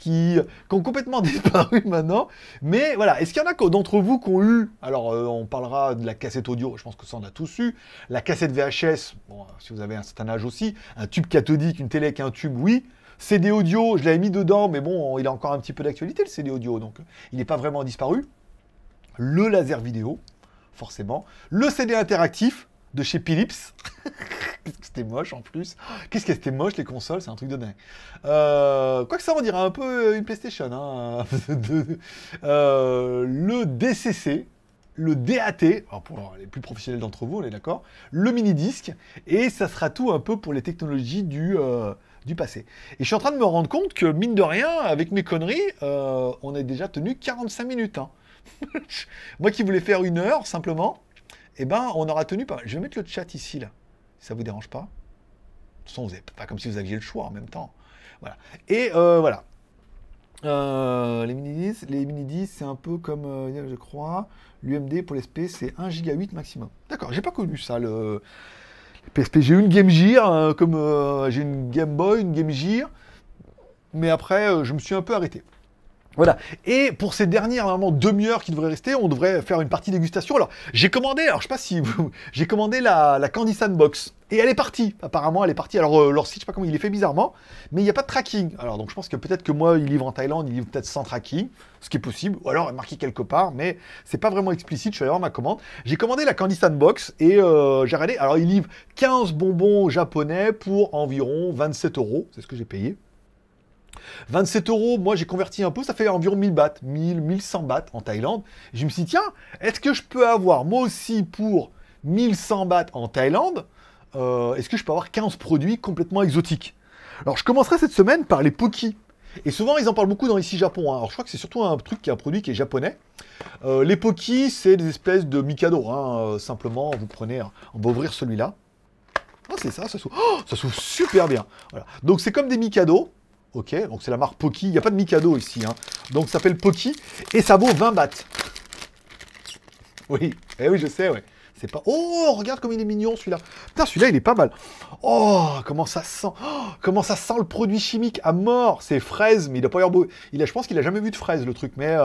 qui, ont complètement disparu maintenant. Mais voilà, est-ce qu'il y en a d'entre vous qui ont eu, alors euh, on parlera de la cassette audio, je pense que ça on a tous eu, la cassette VHS, bon, euh, si vous avez un certain âge aussi, un tube cathodique, une télé avec un tube, oui. CD audio, je l'avais mis dedans, mais bon, il a encore un petit peu d'actualité le CD audio, donc euh, il n'est pas vraiment disparu. Le laser vidéo, forcément. Le CD interactif, de chez Philips. c'était moche en plus. Qu'est-ce que c'était moche les consoles, c'est un truc de dingue. Euh, quoi que ça, on dirait un peu euh, une PlayStation. Hein. Euh, le DCC, le DAT, pour les plus professionnels d'entre vous, on est d'accord, le mini disque, et ça sera tout un peu pour les technologies du, euh, du passé. Et je suis en train de me rendre compte que, mine de rien, avec mes conneries, on est déjà tenu 45 minutes. Hein. Moi qui voulais faire une heure simplement, et eh ben, on aura tenu pas Je vais mettre le chat ici, là, si ça vous dérange pas. Sans vous pas comme si vous aviez le choix en même temps. Voilà. Et euh, voilà. Euh, les mini 10, les mini c'est un peu comme, euh, je crois, l'UMD pour les SP, c'est 1 giga 8 maximum. D'accord, j'ai pas connu ça, le, PSP. J'ai une Game Gear, comme j'ai une Game Boy, une Game Gear, mais après, je me suis un peu arrêté. Voilà. Et pour ces dernières normalement demi-heure qui devraient rester, on devrait faire une partie dégustation. Alors j'ai commandé, alors je sais pas si vous, j'ai commandé la, Candy Sandbox et elle est partie. Apparemment, elle est partie. Alors euh, leur site, je sais pas comment il est fait bizarrement, mais il n'y a pas de tracking. Alors donc je pense que peut-être que moi, il livre en Thaïlande, il livre peut-être sans tracking, ce qui est possible. Ou alors marqué quelque part, mais c'est pas vraiment explicite. Je vais voir ma commande. J'ai commandé la Candy Sandbox et euh, j'ai regardé. Alors il livre 15 bonbons japonais pour environ 27 euros. C'est ce que j'ai payé. 27 euros, moi j'ai converti un peu, ça fait environ 1000 bahts, 1000, 1100 bahts en Thaïlande. je me suis dit, tiens, est-ce que je peux avoir, moi aussi, pour 1100 bahts en Thaïlande, euh, est-ce que je peux avoir 15 produits complètement exotiques Alors je commencerai cette semaine par les Poki. Et souvent, ils en parlent beaucoup dans Ici Japon. Hein. Alors, je crois que c'est surtout un truc qui est un produit qui est japonais. Euh, les Poki, c'est des espèces de Mikado. Hein. Euh, simplement, vous prenez, on va ouvrir celui-là. Oh, c'est ça, oh, ça s'ouvre super bien. Voilà. Donc, c'est comme des Mikado, Ok, donc c'est la marque Poki. Il n'y a pas de Mikado ici. Hein. Donc ça s'appelle Poki et ça vaut 20 bahts. Oui, eh oui, je sais, ouais. C'est pas. Oh, regarde comme il est mignon celui-là. Putain, celui-là, il est pas mal. Oh, comment ça sent. Oh, comment ça sent le produit chimique à mort. C'est fraise, mais il a pas l'air beau. Il a, je pense qu'il a jamais vu de fraise, le truc, mais.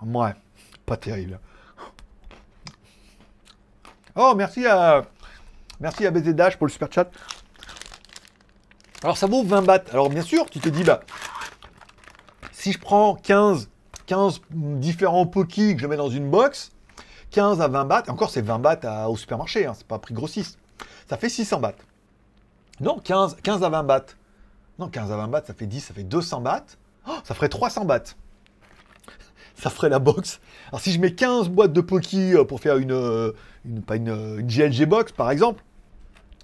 Moi, euh, pas terrible. Oh, merci à. Merci à BZ pour le super chat. Alors ça vaut 20 bahts. Alors bien sûr, tu te dis, bah, si je prends 15, 15 différents pokis que je mets dans une box, 15 à 20 bahts, encore c'est 20 bahts au supermarché, hein, c'est pas un prix grossiste, ça fait 600 bahts. Non, 15, 15 à 20 bahts. Non, 15 à 20 bahts, ça fait 10, ça fait 200 bahts. Oh, ça ferait 300 bahts. Ça ferait la box. Alors si je mets 15 boîtes de pokis euh, pour faire une, euh, une, pas GLG euh, box par exemple,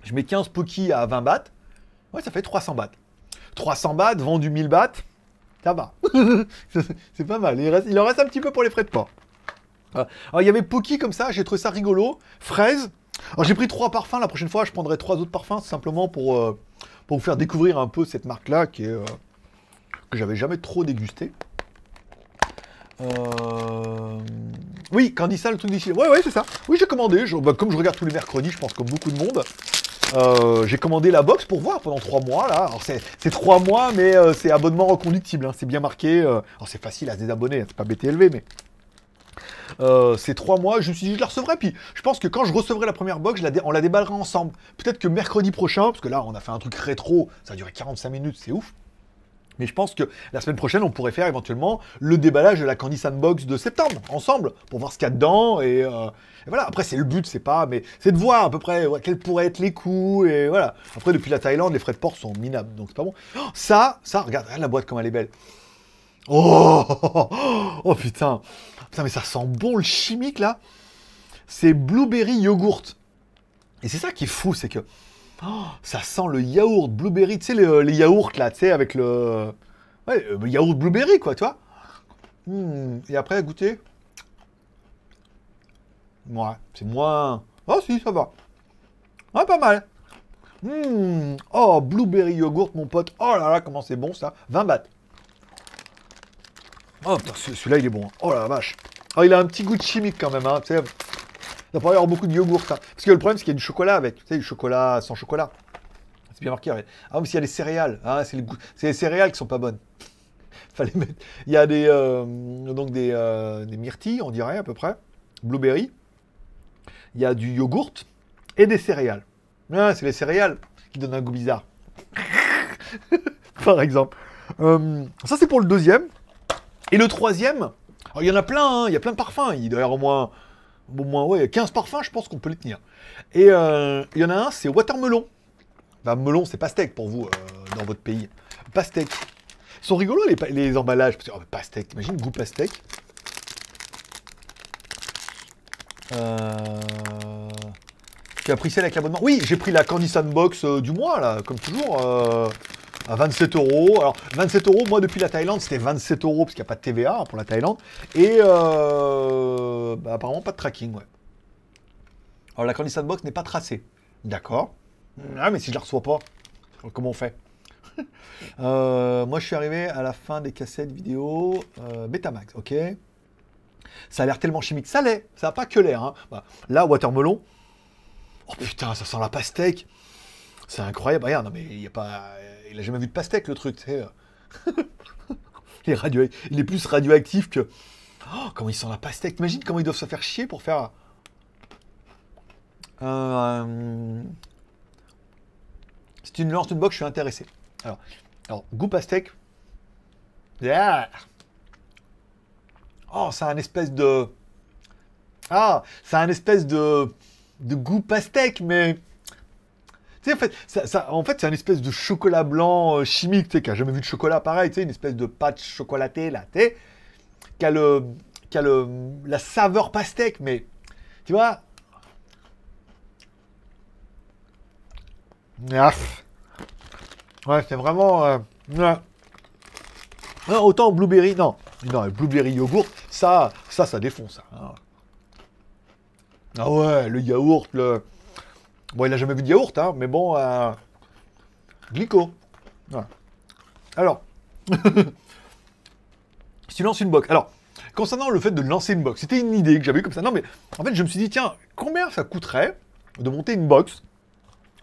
je mets 15 pokis à 20 bahts, Ouais, ça fait 300 bahts. 300 bahts, vendu 1000 bahts, ça va. c'est pas mal. Il, en reste un petit peu pour les frais de port. il y avait Poki comme ça, j'ai trouvé ça rigolo. Fraise. Alors, j'ai pris trois parfums. La prochaine fois, je prendrai trois autres parfums simplement pour, euh, pour vous faire découvrir un peu cette marque-là qui est, euh, que j'avais jamais trop dégusté. Euh, oui, quand dit ça, le truc d'ici. Ouais, ouais, c'est ça. Oui, j'ai commandé. Bah, comme je regarde tous les mercredis, je pense comme beaucoup de monde. Euh, j'ai commandé la box pour voir pendant trois mois là. c'est trois mois, mais euh, c'est abonnement reconductible. Hein. C'est bien marqué. Euh. c'est facile à se désabonner. Hein. C'est pas BTLV, mais c'est trois mois. Je me suis dit je la recevrai. Puis je pense que quand je recevrai la première box, la on la déballera ensemble. Peut-être que mercredi prochain, parce que là on a fait un truc rétro. Ça a duré 45 minutes. C'est ouf. Mais je pense que la semaine prochaine, on pourrait faire éventuellement le déballage de la Candy Sandbox de septembre, ensemble, pour voir ce qu'il y a dedans. Et, euh, voilà, après, c'est le but, c'est pas, mais c'est de voir à peu près quels pourraient être les coûts. Et voilà. Après, depuis la Thaïlande, les frais de port sont minables, donc c'est pas bon. Oh, ça, ça, regarde, la boîte comme elle est belle. Oh, oh, putain. Putain, mais ça sent bon le chimique là. C'est blueberry yogurt. Et c'est ça qui est fou, c'est que Oh, ça sent le yaourt blueberry, tu sais, les, yaourts là, tu sais, avec le. Ouais, euh, bah, yaourt blueberry, quoi, toi vois. Hmm, et après, goûter. Ouais, c'est moins. Oh, si, ça va. Ouais, pas mal. Hmm, oh, blueberry yogurt, mon pote. Oh là là, comment c'est bon ça. 20 bahts. Oh, putain, celui-là, il est bon. Hein. Oh la vache. Oh, il a un petit goût de chimique quand même, hein, tu sais. Il va y avoir beaucoup de yogourt. Parce que le problème, c'est qu'il y a du chocolat avec. Tu sais, du chocolat sans chocolat. C'est bien marqué. Ah, mais s'il y a les céréales. Hein, c'est, les céréales qui sont pas bonnes. Fallait mettre... Il y a des, euh, donc des, euh, des myrtilles, on dirait à peu près. Blueberry. Il y a du yogourt et des céréales. Ah, c'est les céréales qui donnent un goût bizarre. Par exemple. Hum, ça, c'est pour le deuxième. Et le troisième, oh, il y en a plein, hein. il y a plein de parfums. Il doit y avoir au moins bon moins ouais, 15 parfums, je pense qu'on peut les tenir. Et euh, il y en a un, c'est watermelon. Bah, melon, c'est pastèque pour vous euh, dans votre pays. Pastèque. Ils sont rigolos les, emballages. Parce que, oh, pastèque, imagine goût pastèque. Euh, tu as pris celle avec l'abonnement Oui, j'ai pris la Candy Sandbox du mois, là, comme toujours à 27 euros. Alors, 27 euros, moi, depuis la Thaïlande, c'était 27 euros, parce qu'il n'y a pas de TVA pour la Thaïlande. Et euh, bah, apparemment, pas de tracking, ouais. Alors, la candidate box n'est pas tracée. D'accord. Ah, mais si je la reçois pas, comment on fait euh, Moi, je suis arrivé à la fin des cassettes vidéo euh, Betamax, ok Ça a l'air tellement chimique. Ça l'est, ça n'a pas que l'air. Hein. Bah, là, watermelon. Oh putain, ça sent la pastèque. C'est incroyable. Regarde, non, mais il n'y a pas. Il a jamais vu de pastèque, le truc, il, est il est plus radioactif que. Oh, comment ils sont la pastèque. Imagine comment ils doivent se faire chier pour faire. Euh, euh, c'est une lance me box, je suis intéressé. Alors, alors goût pastèque. Yeah. Oh, ça un espèce de. Ah, c'est un espèce de. de goût pastèque, mais sais, en fait, c'est un espèce de chocolat blanc euh, chimique, tu sais, qui a jamais vu de chocolat pareil, tu sais, une espèce de pâte chocolatée, là, tu sais, qui a, le, qui a le, la saveur pastèque, mais tu vois. Ah. Ouais, c'est vraiment. Euh, ah, autant blueberry, non. Non, blueberry yogurt, ça, ça, ça défonce. Hein. Ah ouais, le yaourt, le, Bon, il a jamais vu de yaourt, hein, mais bon, euh, glyco. Voilà. Alors, si tu lances une box. Alors, concernant le fait de lancer une box, c'était une idée que j'avais comme ça. Non, mais en fait, je me suis dit, tiens, combien ça coûterait de monter une box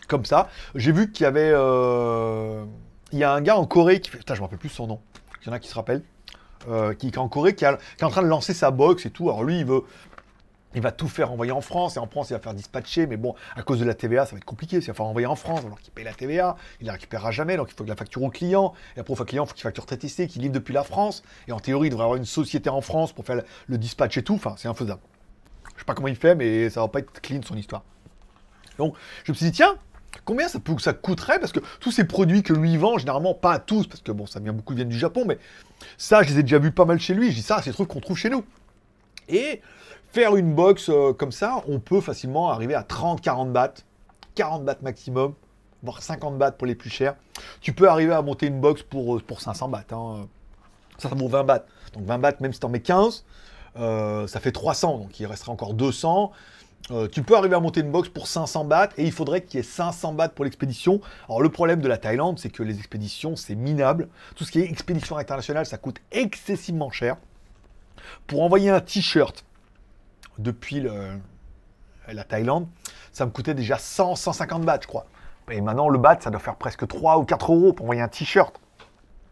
comme ça J'ai vu qu'il y avait. Euh, il y a un gars en Corée qui Putain, je me rappelle plus son nom. Il y en a qui se rappellent. Euh, qui, est en Corée, qui, est en train de lancer sa box et tout. Alors lui, il veut, il va tout faire envoyer en France, et en France, il va faire dispatcher, mais bon, à cause de la TVA, ça va être compliqué, Il va faire envoyer en France, alors qu'il paye la TVA, il la récupérera jamais, donc il faut que la facture au client, et après, au client, il faut qu'il facture traité, qu'il livre depuis la France, et en théorie, il devrait avoir une société en France pour faire le dispatch et tout, enfin, c'est infaisable. Je sais pas comment il fait, mais ça va pas être clean, son histoire. Donc, je me suis dit, tiens, Combien ça, peut, ça coûterait Parce que tous ces produits que lui vend, généralement, pas à tous, parce que bon, ça vient beaucoup viennent du Japon, mais ça, je les ai déjà vus pas mal chez lui. Je dis ça, c'est des qu'on trouve chez nous. Et faire une box euh, comme ça, on peut facilement arriver à 30, 40 bahts, 40 bahts maximum, voire 50 bahts pour les plus chers. Tu peux arriver à monter une box pour, euh, pour 500 bahts. Hein. Ça, vaut 20 bahts. Donc 20 bahts, même si tu en mets 15, euh, ça fait 300. Donc il restera encore 200. tu peux arriver à monter une box pour 500 bahts et il faudrait qu'il y ait 500 bahts pour l'expédition. Alors le problème de la Thaïlande, c'est que les expéditions, c'est minable. Tout ce qui est expédition internationale, ça coûte excessivement cher. Pour envoyer un t-shirt, depuis la Thaïlande, ça me coûtait déjà 100, 150 bahts, je crois. Et maintenant, le baht, ça doit faire presque 3 ou 4 euros pour envoyer un t-shirt.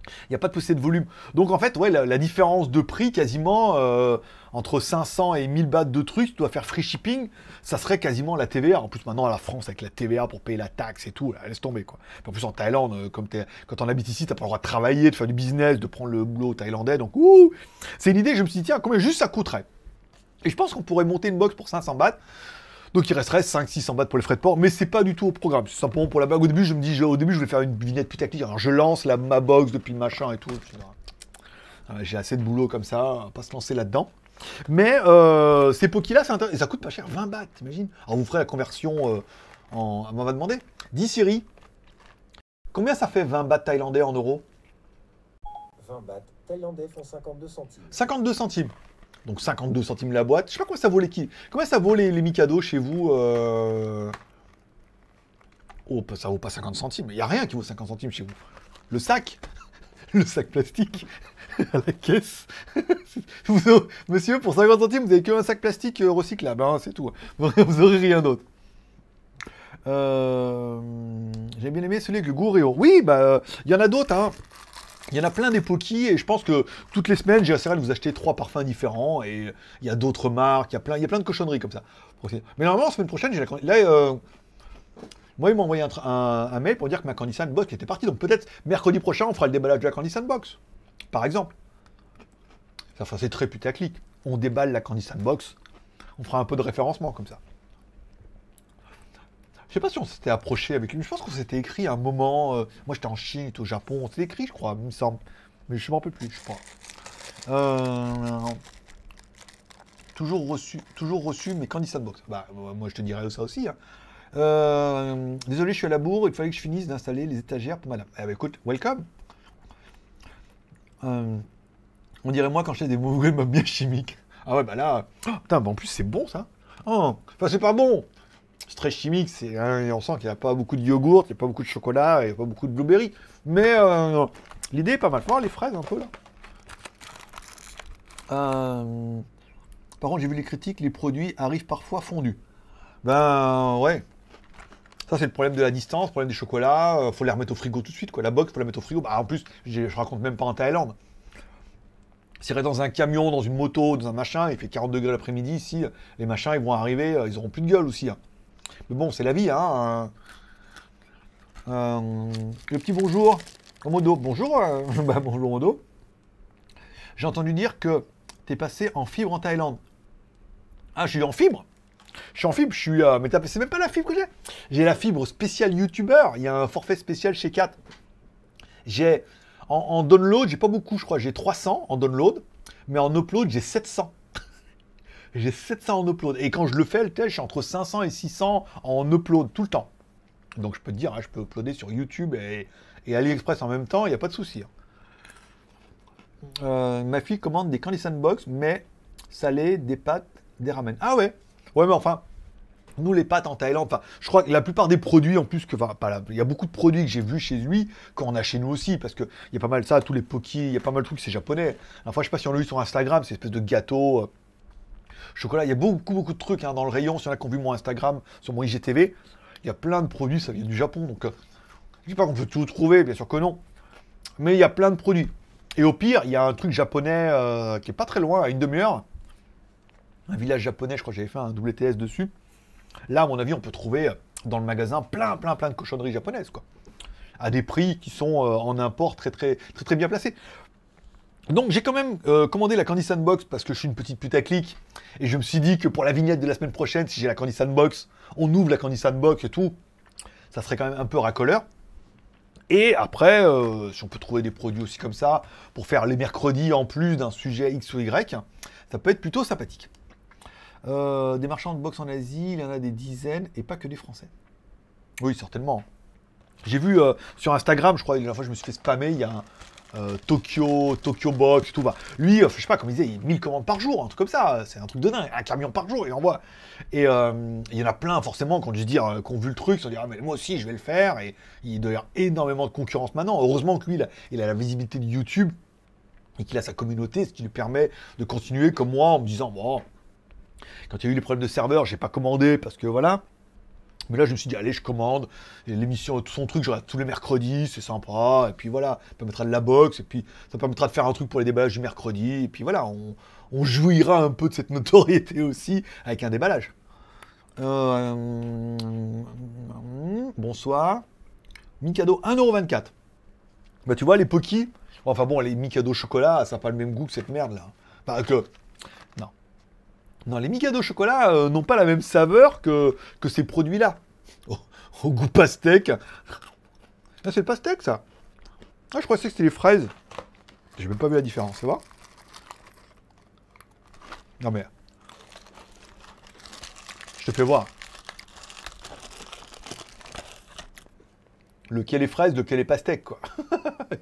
Il n'y a pas de poussée de volume. Donc en fait, ouais, la, différence de prix, quasiment euh, entre 500 et 1000 bahts de trucs, tu dois faire free shipping, ça serait quasiment la TVA. En plus, maintenant, la France, avec la TVA pour payer la taxe et tout, laisse tomber. en plus, en Thaïlande, euh, quand on habite ici, tu pas le droit de travailler, de faire du business, de prendre le boulot thaïlandais. Donc, C'est une idée, je me suis dit, tiens, combien juste ça coûterait et je pense qu'on pourrait monter une box pour 500 bahts. Donc il resterait 5-600 bahts pour les frais de port, mais c'est pas du tout au programme. C'est simplement pour la bague, Au début, je me dis, au début, je vais faire une vignette putaclic. Alors je lance la, ma box depuis le machin et tout. Ah j'ai assez de boulot comme ça, pas se lancer là-dedans. Mais euh, ces Poki-là, ça coûte pas cher, 20 bahts, t'imagines Alors vous ferez la conversion euh, en. On va demander. Dis Siri, combien ça fait 20 bahts thaïlandais en euros 20 bahts thaïlandais font 52 centimes. 52 centimes donc 52 centimes la boîte. Je sais pas comment ça vaut les qui. Comment ça vaut les, les Mikado chez vous euh? Oh, ça vaut pas 50 centimes. Il n'y a rien qui vaut 50 centimes chez vous. Le sac Le sac plastique la caisse. Monsieur, pour 50 centimes, vous n'avez qu'un sac plastique euh, recyclable, hein, c'est tout. Hein. Vous n'aurez rien d'autre. Euh, j'ai bien aimé celui avec le Oui, bah, il y en a d'autres. Hein. Il y en a plein des poquis et je pense que toutes les semaines, j'ai assez de vous acheter trois parfums différents et il y a d'autres marques, il y a plein, de cochonneries comme ça. Mais normalement, la semaine prochaine, j'ai la Là, euh, moi, ils m'ont envoyé un, mail pour dire que ma Candy Sandbox était partie. Donc peut-être mercredi prochain, on fera le déballage de la Candy Sandbox, par exemple. Enfin, c'est très putaclic. On déballe la Candy Sandbox, on fera un peu de référencement comme ça. Je sais pas si on s'était approché avec une... Je pense qu'on s'était écrit à un moment. Euh, moi, j'étais en Chine, au Japon. On s'est écrit, je crois, il me semble. Mais je m'en peux plus, je crois. Euh, toujours reçu, toujours reçu, mais quand Sandbox. Bah, euh, moi, je te dirais ça aussi. Hein. désolé, je suis à la bourre. Il fallait que je finisse d'installer les étagères pour madame. Eh ben, écoute, welcome. on dirait moi quand je fais des mauvais bien chimiques. Ah ouais, bah là. Oh, putain, bah en plus, c'est bon ça. Oh, enfin, c'est pas bon. Stress chimique, c'est, on sent qu'il n'y a pas beaucoup de yogourt, il n'y a pas beaucoup de chocolat, il n'y a pas beaucoup de blueberry. Mais euh, l'idée est pas mal. les fraises un peu là. Euh, par contre, j'ai vu les critiques, les produits arrivent parfois fondus. Ben ouais. Ça, c'est le problème de la distance, le problème du chocolat. Euh, faut les remettre au frigo tout de suite. Quoi. La box, faut la mettre au frigo. Bah, en plus, je raconte même pas en Thaïlande. Si dans un camion, dans une moto, dans un machin, il fait 40 degrés l'après-midi, si les machins, ils vont arriver, ils auront plus de gueule aussi. Hein bon, c'est la vie. Hein, euh, le petit bonjour au modo. Bonjour, euh, bah, bonjour modo. J'ai entendu dire que tu es passé en fibre en Thaïlande. Ah, je suis en fibre Je suis en fibre, je suis... mais c'est même pas la fibre que j'ai. J'ai la fibre spéciale YouTubeur. Il y a un forfait spécial chez 4. J'ai... En, en download, j'ai pas beaucoup, je crois. J'ai 300 en download, mais en upload, j'ai 700 j'ai 700 en upload. Et quand je le fais, le test, je suis entre 500 et 600 en upload tout le temps. Donc je peux te dire, hein, je peux uploader sur YouTube et, AliExpress en même temps, il n'y a pas de souci. Hein. Euh, ma fille commande des candy sandbox, mais salé, des pâtes, des ramen. Ah ouais Ouais, mais enfin, nous les pâtes en Thaïlande, enfin, je crois que la plupart des produits, en plus que, pas il y a beaucoup de produits que j'ai vu chez lui, qu'on a chez nous aussi, parce que il y a pas mal ça, tous les poki, il y a pas mal de trucs, c'est japonais. Enfin, je sais pas si on l'a vu sur Instagram, une espèce de gâteau, euh, chocolat. Il y a beaucoup, beaucoup de trucs hein, dans le rayon. Sur la a mon Instagram, sur mon IGTV, il y a plein de produits, ça vient du Japon. Donc, euh, je dis pas qu'on peut tout trouver, bien sûr que non. Mais il y a plein de produits. Et au pire, il y a un truc japonais euh, qui est pas très loin, à une demi-heure. Un village japonais, je crois que j'avais fait un WTS dessus. Là, à mon avis, on peut trouver euh, dans le magasin plein, plein, plein de cochonneries japonaises, quoi. À des prix qui sont en import très, très, très, très bien placés. Donc j'ai quand même euh, commandé la Candy Sandbox parce que je suis une petite putaclic et je me suis dit que pour la vignette de la semaine prochaine, si j'ai la Candy Sandbox, on ouvre la Candy Sandbox et tout, ça serait quand même un peu racoleur. Et après, euh, si on peut trouver des produits aussi comme ça pour faire les mercredis en plus d'un sujet X ou Y, ça peut être plutôt sympathique. Euh, des marchands de box en Asie, il y en a des dizaines et pas que des Français. Oui, certainement. J'ai vu sur Instagram, je crois, la dernière fois je me suis fait spammer, il y a un, euh, Tokyo, Tokyo Box, tout va. Lui, euh, je sais pas, comme il disait, il 1000 commandes par jour, un truc comme ça, euh, c'est un truc de dingue, un camion par jour, il envoie. Et il y en a plein, forcément, quand je dis qu'on ont vu le truc, ils se disent, ah, mais moi aussi, je vais le faire, et il doit y avoir énormément de concurrence maintenant. Heureusement que lui, a, la visibilité de YouTube et qu'il a sa communauté, ce qui lui permet de continuer comme moi en me disant, bon, quand il y a eu les problèmes de serveur, j'ai pas commandé parce que voilà. Mais là, je me suis dit, allez, je commande. L'émission, tout son truc, j'aurai tous les mercredis, c'est sympa. Et puis voilà, ça permettra de la boxe. Et puis ça permettra de faire un truc pour les déballages du mercredi. Et puis voilà, on, jouira un peu de cette notoriété aussi avec un déballage. Euh, bonsoir. Mikado, 1,24€. Bah, tu vois, les Poki, enfin bon, les Mikado chocolat, ça n'a pas le même goût que cette merde là. Bah, que non, les Mikado chocolat euh, n'ont pas la même saveur que, ces produits-là. Au, goût pastèque. Ah, c'est le pastèque, ça Ah, je croyais que c'était les fraises. J'ai même pas vu la différence, ça va Non, mais... Je te fais voir. Lequel est fraise, lequel est pastèque, quoi.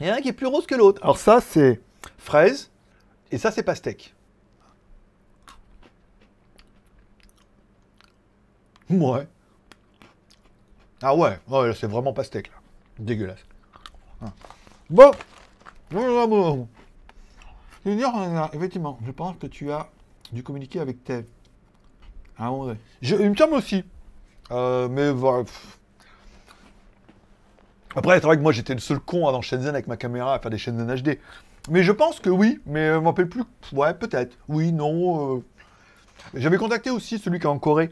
Il y en a un qui est plus rose que l'autre. Alors ça, c'est fraise, et ça, c'est pastèque. Ouais. Ah ouais, ouais c'est vraiment pastèque là. Dégueulasse. Hein. Bon. effectivement, je pense que tu as dû communiquer avec tes. Ah ouais. Je, il me semble aussi. Euh, mais voilà. Après, c'est vrai que moi j'étais le seul con avant dans Shenzhen avec ma caméra à faire des Shenzhen HD. Mais je pense que oui, mais on m'en plus. Ouais, peut-être. Oui, non. Euh. J'avais contacté aussi celui qui est en Corée.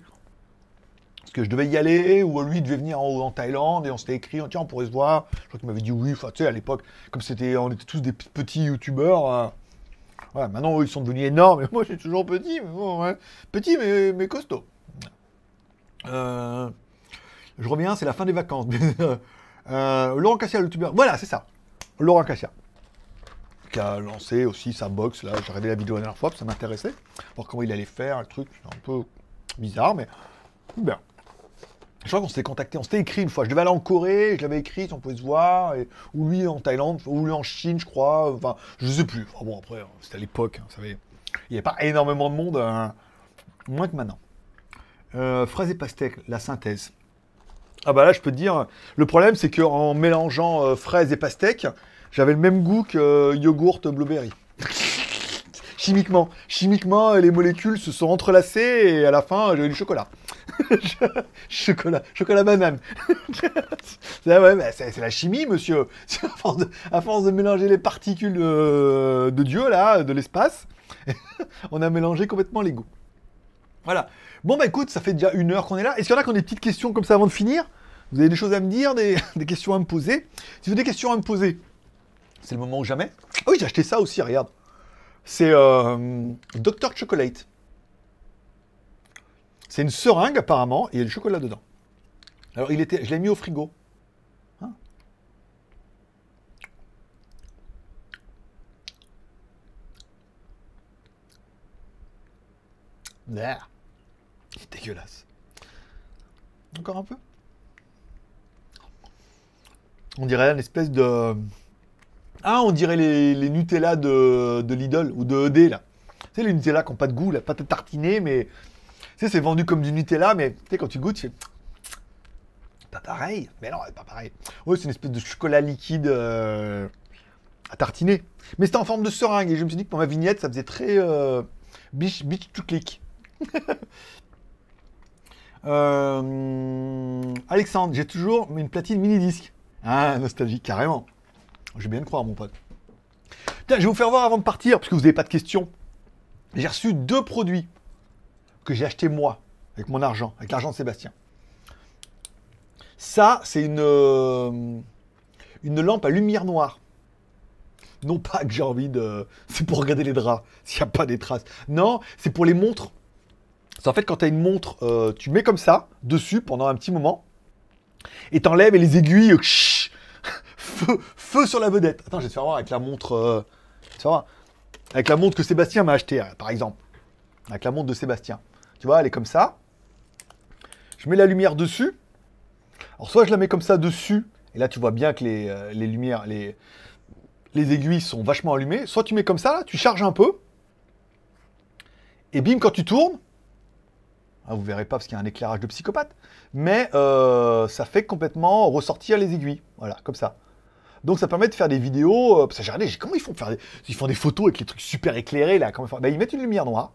Parce que je devais y aller, ou lui devait venir en, Thaïlande, et on s'était écrit, tiens, on pourrait se voir. Je crois qu'il m'avait dit oui, enfin, tu sais, à l'époque, comme c'était, on était tous des petits youtubeurs. Hein. ouais maintenant, ils sont devenus énormes, et moi, j'ai toujours petit, mais bon, hein. Petit, mais, costaud. Euh, je reviens, c'est la fin des vacances. Euh, Laurent Cassia, le youtubeur. Voilà, c'est ça. Laurent Cassia qui a lancé aussi sa box. Là, j'ai la vidéo la dernière fois, ça m'intéressait. Voir comment il allait faire, un truc, un peu bizarre, mais bien. Je crois qu'on s'était contacté, on s'était écrit une fois. Je devais aller en Corée, je l'avais écrit, on pouvait se voir. ou lui en Thaïlande, ou lui en Chine, je crois. Enfin, je sais plus. bon, après, hein, c'était à l'époque, hein, vous savez. Il n'y avait pas énormément de monde, hein, moins que maintenant. Euh, fraise et pastèque, la synthèse. Ah bah là, je peux te dire, le problème, c'est qu'en mélangeant euh, fraise fraises et pastèques, j'avais le même goût que euh, yogourt blueberry. chimiquement, chimiquement, les molécules se sont entrelacées et à la fin, j'avais du chocolat. chocolat, chocolat banane. c'est la chimie, monsieur. À force, de, mélanger les particules euh, de, Dieu, là, de l'espace, on a mélangé complètement les goûts. Voilà. Bon, bah écoute, ça fait déjà une heure qu'on est là. Est-ce qu'il y en a qui ont des petites questions comme ça avant de finir Vous avez des choses à me dire, des, questions à me poser Si vous avez des questions à me poser, c'est le moment ou jamais. oui, j'ai acheté ça aussi, regarde. C'est euh, Dr Chocolate. C'est une seringue apparemment, et il y a du chocolat dedans. Alors il était, je l'ai mis au frigo. Hein dégueulasse. Encore un peu. On dirait une espèce de... Ah, on dirait les, Nutella de, Lidl ou de ED, là. C'est les Nutella qui n'ont pas de goût, la pâte tartinée, mais sais, c'est vendu comme du Nutella, mais tu sais, quand tu goûtes, c'est pas pareil. Mais non, pas pareil. Oui, c'est une espèce de chocolat liquide euh, à tartiner. Mais c'était en forme de seringue. Et je me suis dit que pour ma vignette, ça faisait très bitch, bitch to click. Alexandre, j'ai toujours une platine mini-disque. Ah, nostalgique, carrément. Je vais bien le croire, mon pote. Tiens, je vais vous faire voir avant de partir, puisque vous n'avez pas de questions. J'ai reçu deux produits j'ai acheté moi, avec mon argent, avec l'argent de Sébastien. Ça, c'est une, euh, une lampe à lumière noire. Non pas que j'ai envie de... C'est pour regarder les draps, s'il n'y a pas des traces. Non, c'est pour les montres. C'est en fait quand tu as une montre, euh, tu mets comme ça, dessus, pendant un petit moment, et t'enlèves et les aiguilles... Euh, feu, feu sur la vedette. Attends, je vais te faire voir avec la montre... Avec la montre que Sébastien m'a acheté par exemple. Avec la montre de Sébastien. Tu vois, elle est comme ça. Je mets la lumière dessus. Alors soit je la mets comme ça dessus, et là tu vois bien que les, euh, lumières, les, les aiguilles sont vachement allumées. Soit tu mets comme ça, tu charges un peu. Et bim, quand tu tournes, vous hein, vous verrez pas parce qu'il y a un éclairage de psychopathe, mais euh, ça fait complètement ressortir les aiguilles. Voilà, comme ça. Donc ça permet de faire des vidéos. Ça euh, comment ils font faire des, Ils font des photos avec les trucs super éclairés là. Ben, ils mettent une lumière noire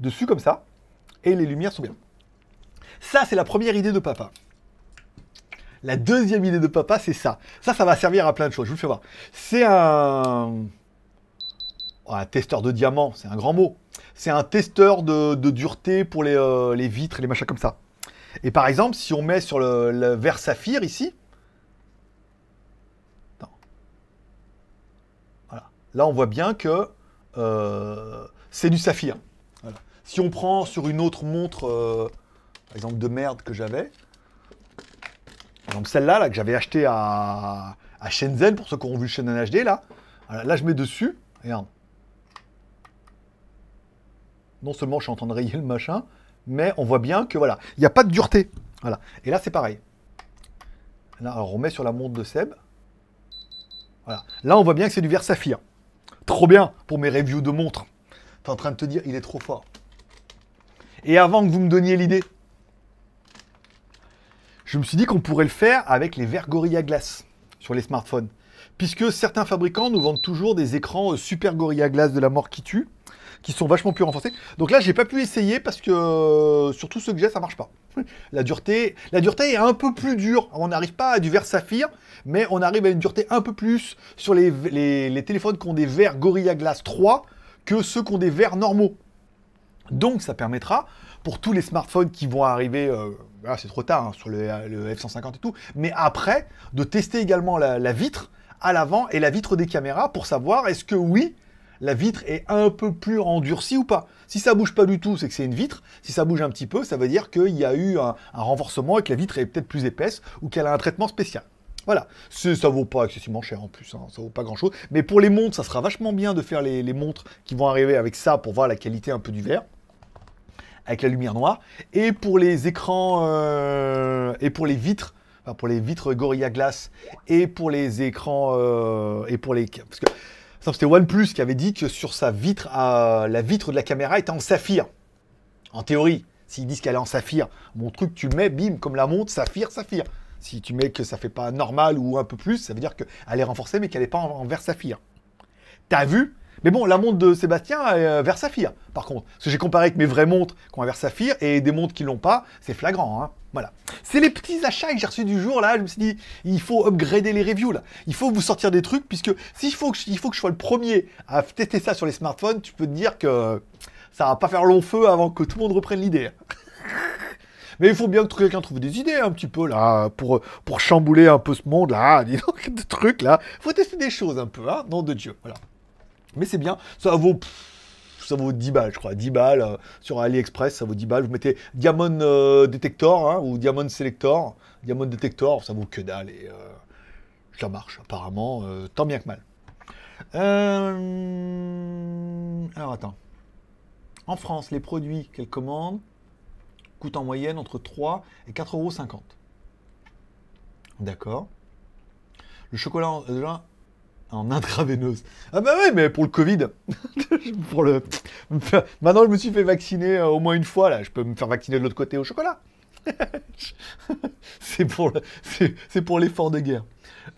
dessus comme ça et les lumières sont bien. Ça, c'est la première idée de papa. La deuxième idée de papa, c'est ça. Ça, ça va servir à plein de choses. Je vous le fais voir. C'est un... Oh, testeur de diamants, c'est un grand mot. C'est un testeur de, dureté pour euh, les, vitres et les machins comme ça. Et par exemple, si on met sur le, verre saphir ici, Voilà. Là, on voit bien que euh, c'est du saphir. Si on prend sur une autre montre, euh, par exemple de merde que j'avais, exemple, celle-là là, que j'avais achetée à, Shenzhen, pour ceux qui ont vu Shenzhen HD, là, là je mets dessus, regarde. Non seulement je suis en train de rayer le machin, mais on voit bien que voilà, il n'y a pas de dureté. Voilà. Et là c'est pareil. Là, alors on met sur la montre de Seb. Voilà. Là, on voit bien que c'est du verre saphir. Trop bien pour mes reviews de montres. T'es en train de te dire, il est trop fort. Et avant que vous me donniez l'idée, je me suis dit qu'on pourrait le faire avec les verres Gorilla Glass sur les smartphones. Puisque certains fabricants nous vendent toujours des écrans euh, super Gorilla Glass de la mort qui tue, qui sont vachement plus renforcés. Donc là, j'ai pas pu essayer parce que euh, sur tous ceux que j'ai, ça marche pas. La dureté, la dureté est un peu plus dure. On n'arrive pas à du verre saphir, mais on arrive à une dureté un peu plus sur les, les téléphones qui ont des verres Gorilla Glass 3 que ceux qui ont des verres normaux. Donc ça permettra, pour tous les smartphones qui vont arriver, euh, ah, c'est trop tard hein, sur le, F150 et tout, mais après, de tester également la, vitre à l'avant et la vitre des caméras pour savoir est-ce que oui, la vitre est un peu plus endurcie ou pas. Si ça bouge pas du tout, c'est que c'est une vitre. Si ça bouge un petit peu, ça veut dire qu'il y a eu un renforcement et que la vitre est peut-être plus épaisse ou qu'elle a un traitement spécial. Voilà, ça vaut pas excessivement cher en plus, hein. ça vaut pas grand chose. Mais pour les montres, ça sera vachement bien de faire les, montres qui vont arriver avec ça pour voir la qualité un peu du verre, avec la lumière noire. Et pour les écrans euh, et pour les vitres, pour les vitres Gorilla Glass et pour les écrans euh, et pour les parce que c'était OnePlus qui avait dit que sur sa vitre, euh, la vitre de la caméra était en saphir, en théorie. S'ils disent qu'elle est en saphir, mon truc, tu le mets, bim, comme la montre, saphir, saphir. Si tu mets que ça fait pas normal ou un peu plus, ça veut dire qu'elle est renforcée mais qu'elle n'est pas envers Saphir. T'as vu mais bon, la montre de Sébastien est euh, vers Saphir, par contre. ce que j'ai comparé avec mes vraies montres qui ont vers Saphir et des montres qui l'ont pas, c'est flagrant. Hein. Voilà. C'est les petits achats que j'ai reçus du jour, là. Je me suis dit, il faut upgrader les reviews, là. Il faut vous sortir des trucs, puisque s'il faut, que faut que je sois le premier à tester ça sur les smartphones, tu peux te dire que ça va pas faire long feu avant que tout le monde reprenne l'idée. Mais il faut bien que quelqu'un trouve des idées un petit peu là pour, pour chambouler un peu ce monde là, dis des trucs là. Faut tester des choses un peu, hein, nom de Dieu, voilà. Mais c'est bien, ça vaut. ça vaut 10 balles, je crois. 10 balles euh, sur AliExpress, ça vaut 10 balles. Vous mettez Diamond euh, Detector hein, ou Diamond Selector. Diamond Detector, ça vaut que dalle et euh, ça marche apparemment, tant bien que mal. Alors attends. En France, les produits qu'elle commande coûte en moyenne entre 3 et 4,50 euros. D'accord. Le chocolat euh, en, intraveineuse. Ah bah oui, mais pour le Covid. pour le... Maintenant, je me suis fait vacciner euh, au moins une fois, là. Je peux me faire vacciner de l'autre côté au chocolat. c'est pour, le... c'est, pour l'effort de guerre.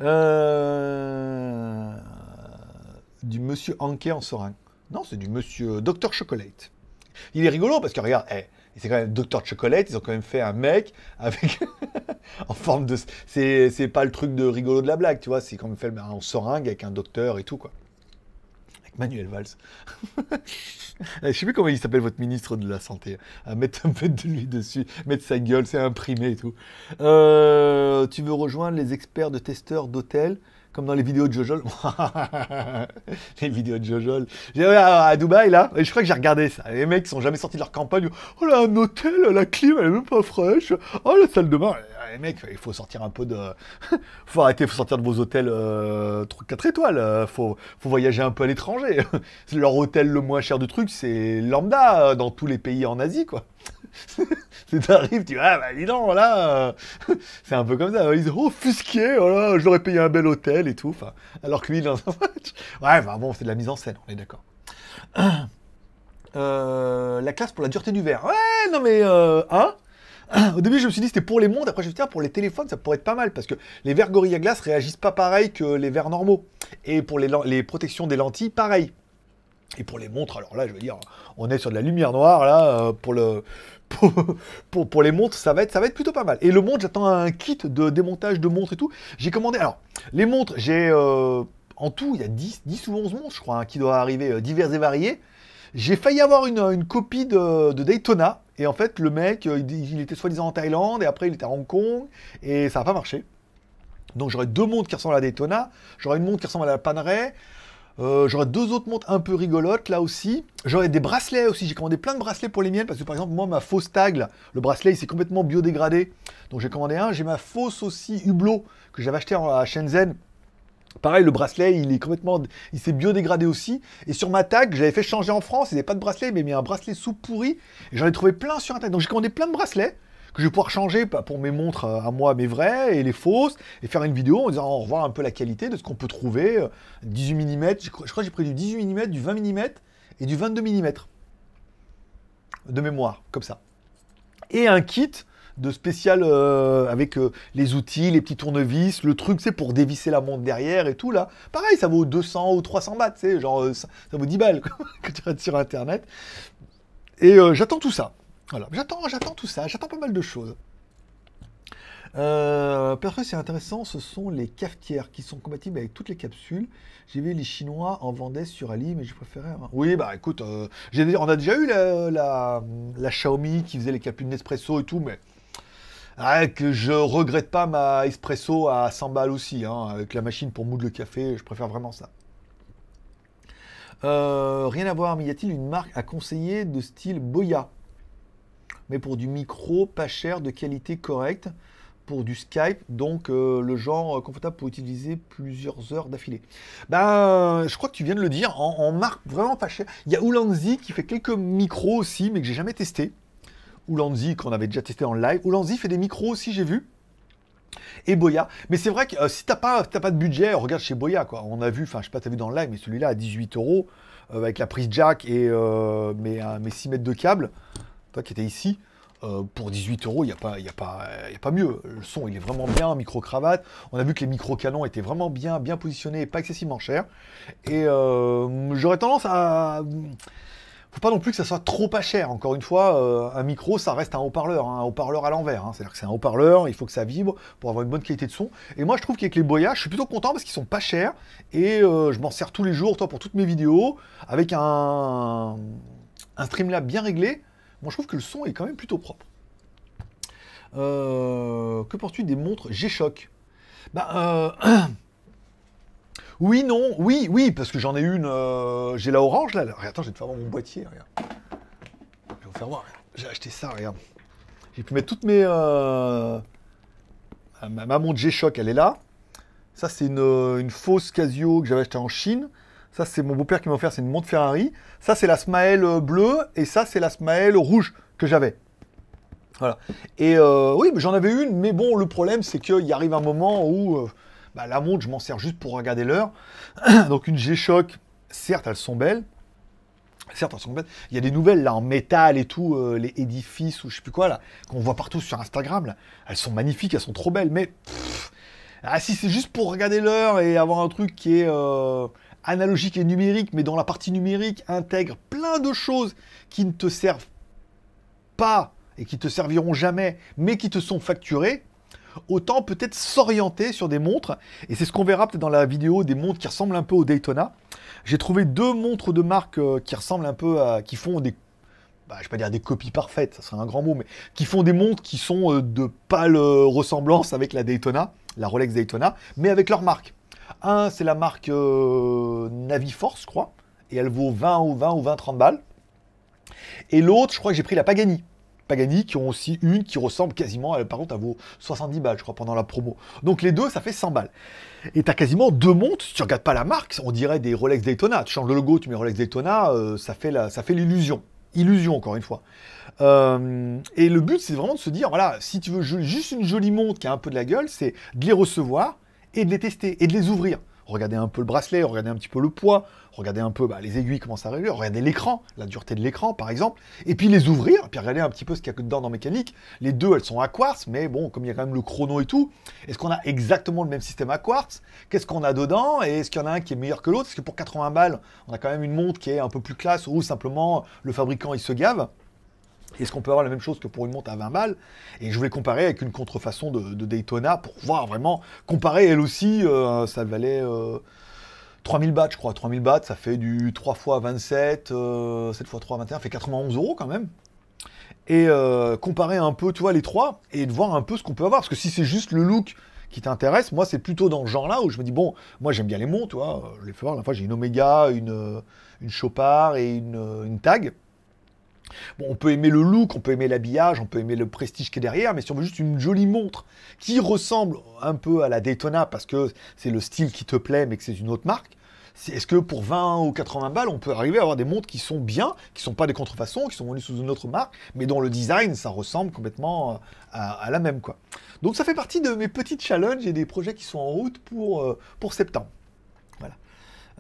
Euh, du monsieur Anquet en seringue. Non, c'est du monsieur Docteur Chocolate. Il est rigolo parce que regarde, hey, eh, et c'est quand même de chocolat, ils ont quand même fait un mec avec en forme de c'est pas le truc de rigolo de la blague, tu vois, c'est quand même fait en seringue avec un docteur et tout quoi. Avec Manuel Valls. Je sais plus comment il s'appelle votre ministre de la santé. À euh, mettre un peu de lui dessus, mettre sa gueule, c'est imprimé et tout. Euh, tu veux rejoindre les experts de testeurs d'hôtels comme dans les vidéos de Jojol. les vidéos de Jojol. à Dubaï, là, je crois que j'ai regardé ça. Les mecs sont jamais sortis de leur campagne. Oh là, un hôtel, la clim, elle est même pas fraîche. Oh, la salle de bain. Les mecs, il faut sortir un peu de. faut arrêter, faut sortir de vos hôtels 4 euh, étoiles. Euh, faut, faut voyager un peu à l'étranger. leur hôtel le moins cher de truc, c'est lambda euh, dans tous les pays en Asie, quoi tu c'est un peu comme ça. Ils ont offusqué, voilà, oh je payé un bel hôtel et tout. alors que lui, dans un match. Ouais, bon, c'est de la mise en scène, on est d'accord. Euh, la classe pour la dureté du verre. Ouais, non mais, euh, hein? au début, je me suis dit c'était pour les mondes. Après, je me suis dit, pour les téléphones, ça pourrait être pas mal parce que les verres Gorilla Glass réagissent pas pareil que les verres normaux. Et pour les, les protections des lentilles, pareil. Et pour les montres, alors là, je veux dire, on est sur de la lumière noire, là, euh, pour, le, pour, les montres, ça va, être, ça va plutôt pas mal. Et le montre, j'attends un kit de démontage de montres et tout. J'ai commandé, alors, les montres, j'ai, euh, en tout, il y a 10, 10 ou 11 montres, je crois, hein, qui doivent arriver, euh, diverses et variées. J'ai failli avoir une, copie de, Daytona, et en fait, le mec, il, était soi-disant en Thaïlande, et après, il était à Hong Kong, et ça n'a pas marché. Donc j'aurais deux montres qui ressemblent à la Daytona, j'aurais une montre qui ressemble à la Panerai, euh, j'aurais deux autres montres un peu rigolotes là aussi. J'aurais des bracelets aussi. J'ai commandé plein de bracelets pour les miennes parce que par exemple, moi, ma fausse tag, le bracelet, il s'est complètement biodégradé. Donc j'ai commandé un. J'ai ma fausse aussi Hublot que j'avais acheté à Shenzhen. Pareil, le bracelet, il est complètement, il s'est biodégradé aussi. Et sur ma tag, j'avais fait changer en France, il n'y avait pas de bracelet, mais il y un bracelet sous pourri. Et j'en ai trouvé plein sur internet. Donc j'ai commandé plein de bracelets que je vais pouvoir changer bah, pour mes montres à moi, mes vraies et les fausses, et faire une vidéo en disant on revoir un peu la qualité de ce qu'on peut trouver. 18 euh, mm, je crois que j'ai pris du 18 mm, du 20 mm et du 22 mm de mémoire, comme ça. Et un kit de spécial euh, avec euh, les outils, les petits tournevis, le truc, c'est pour dévisser la montre derrière et tout là. Pareil, ça vaut 200 ou 300 bahts, c'est genre ça, vaut 10 balles que tu être sur internet. Et j'attends tout ça. Voilà, j'attends, j'attends tout ça, j'attends pas mal de choses. Euh, c'est intéressant, ce sont les cafetières qui sont compatibles avec toutes les capsules. J'ai vu les Chinois en vendaient sur Ali, mais je préférais. Oui, bah écoute, euh, on a déjà eu la, Xiaomi qui faisait les capsules Nespresso et tout, mais ah, que je regrette pas ma espresso à 100 balles aussi, hein. avec la machine pour moudre le café, je préfère vraiment ça. Euh, rien à voir, mais y a-t-il une marque à conseiller de style Boya mais pour du micro pas cher, de qualité correcte, pour du Skype, donc euh, le genre euh, confortable pour utiliser plusieurs heures d'affilée. Ben, je crois que tu viens de le dire, en, marque vraiment pas cher. Il y a Oulanzi qui fait quelques micros aussi, mais que j'ai jamais testé. oulanzi qu'on avait déjà testé en live. oulanzi fait des micros aussi, j'ai vu et Boya. Mais c'est vrai que euh, si t'as pas, pas de budget, regarde chez Boya, quoi. On a vu, enfin, je sais pas, t'as vu dans le live, mais celui-là à 18 euros, avec la prise jack et mes 6 mètres de câble, qui était ici, euh, pour 18 euros, il n'y a, pas, mieux. Le son, il est vraiment bien, micro-cravate. On a vu que les micro-canons étaient vraiment bien, bien positionnés et pas excessivement chers. Et euh, j'aurais tendance à... Faut pas non plus que ça soit trop pas cher. Encore une fois, euh, un micro, ça reste un haut-parleur, hein, un haut-parleur à l'envers. Hein. C'est-à-dire que c'est un haut-parleur, il faut que ça vibre pour avoir une bonne qualité de son. Et moi, je trouve qu'avec les Boya, je suis plutôt content parce qu'ils sont pas chers. Et je m'en sers tous les jours, toi, pour toutes mes vidéos, avec un, un Streamlab bien réglé. Moi, je trouve que le son est quand même plutôt propre. Euh, que penses-tu des montres G-Shock bah, euh, oui, non, oui, oui, parce que j'en ai une. Euh, j'ai la orange là. Attends, j'ai vais te faire voir mon boîtier. Regarde. Je vais vous faire voir. J'ai acheté ça, regarde. J'ai pu mettre toutes mes. Ma, montre G-Shock, elle est là. Ça, c'est une, une fausse Casio que j'avais achetée en Chine. Ça, c'est mon beau-père qui m'a offert, c'est une montre Ferrari. Ça, c'est la Smael euh, bleue et ça, c'est la Smael rouge que j'avais. Voilà. Et euh, oui, j'en avais une, mais bon, le problème, c'est qu'il arrive un moment où euh, bah, la montre, je m'en sers juste pour regarder l'heure. Donc, une G-Shock, certes, elles sont belles. Certes, elles sont belles. Il y a des nouvelles là en métal et tout, les édifices ou je sais plus quoi là, qu'on voit partout sur Instagram. Elles sont magnifiques, elles sont trop belles, mais. ah, si c'est juste pour regarder l'heure et avoir un truc qui est analogique et numérique, mais dans la partie numérique, intègre plein de choses qui ne te servent pas et qui te serviront jamais, mais qui te sont facturées, autant peut-être s'orienter sur des montres, et c'est ce qu'on verra peut-être dans la vidéo, des montres qui ressemblent un peu au Daytona. J'ai trouvé deux montres de marque euh, qui ressemblent un peu à... qui font des... Bah, je vais pas dire des copies parfaites, ça serait un grand mot, mais qui font des montres qui sont euh, de pâle euh, ressemblance avec la Daytona, la Rolex Daytona, mais avec leur marque. Un, c'est la marque Navi euh, Naviforce, je crois, et elle vaut 20 ou 20 ou 20, 30 balles. Et l'autre, je crois que j'ai pris la Pagani. Pagani qui ont aussi une qui ressemble quasiment, à... par contre, à vaut 70 balles, je crois, pendant la promo. Donc les deux, ça fait 100 balles. Et tu as quasiment deux montres, si tu regardes pas la marque, on dirait des Rolex Daytona. Tu changes le logo, tu mets Rolex Daytona, euh, ça fait l'illusion. Illusion, encore une fois. Euh, et le but, c'est vraiment de se dire, voilà, si tu veux juste une jolie montre qui a un peu de la gueule, c'est de les recevoir, et de les tester et de les ouvrir. Regardez un peu le bracelet, regardez un petit peu le poids, regardez un peu bah, les aiguilles, comment ça réagit regardez l'écran, la dureté de l'écran par exemple, et puis les ouvrir, puis regardez un petit peu ce qu'il y a dedans dans mécanique. Les deux, elles sont à quartz, mais bon, comme il y a quand même le chrono et tout, est-ce qu'on a exactement le même système à quartz Qu'est-ce qu'on a dedans Et est-ce qu'il y en a un qui est meilleur que l'autre Parce que pour 80 balles, on a quand même une montre qui est un peu plus classe, ou simplement le fabricant il se gave. Est-ce qu'on peut avoir la même chose que pour une montre à 20 balles Et je voulais comparer avec une contrefaçon de, Daytona pour voir vraiment, comparer elle aussi, euh, ça valait 3000 euh, bahts, je crois. 3000 bahts, ça fait du 3 x 27, 7 x 3, 21, ça fait 91 euros quand même. Et euh, comparer un peu, tu vois, les trois, et de voir un peu ce qu'on peut avoir. Parce que si c'est juste le look qui t'intéresse, moi, c'est plutôt dans le genre-là où je me dis, bon, moi, j'aime bien les montres, tu vois. Je les fais voir, la fois, j'ai une Omega, une, une Chopard et une, une Tag on peut aimer le look, on peut aimer l'habillage, on peut aimer le prestige qui est derrière, mais si on veut juste une jolie montre qui ressemble un peu à la Daytona parce que c'est le style qui te plaît mais que c'est une autre marque, est-ce que pour 20 ou 80 balles, on peut arriver à avoir des montres qui sont bien, qui ne sont pas des contrefaçons, qui sont vendues sous une autre marque, mais dont le design, ça ressemble complètement euh, à, la même, quoi. Donc ça fait partie de mes petits challenges et des projets qui sont en route pour, euh, pour septembre.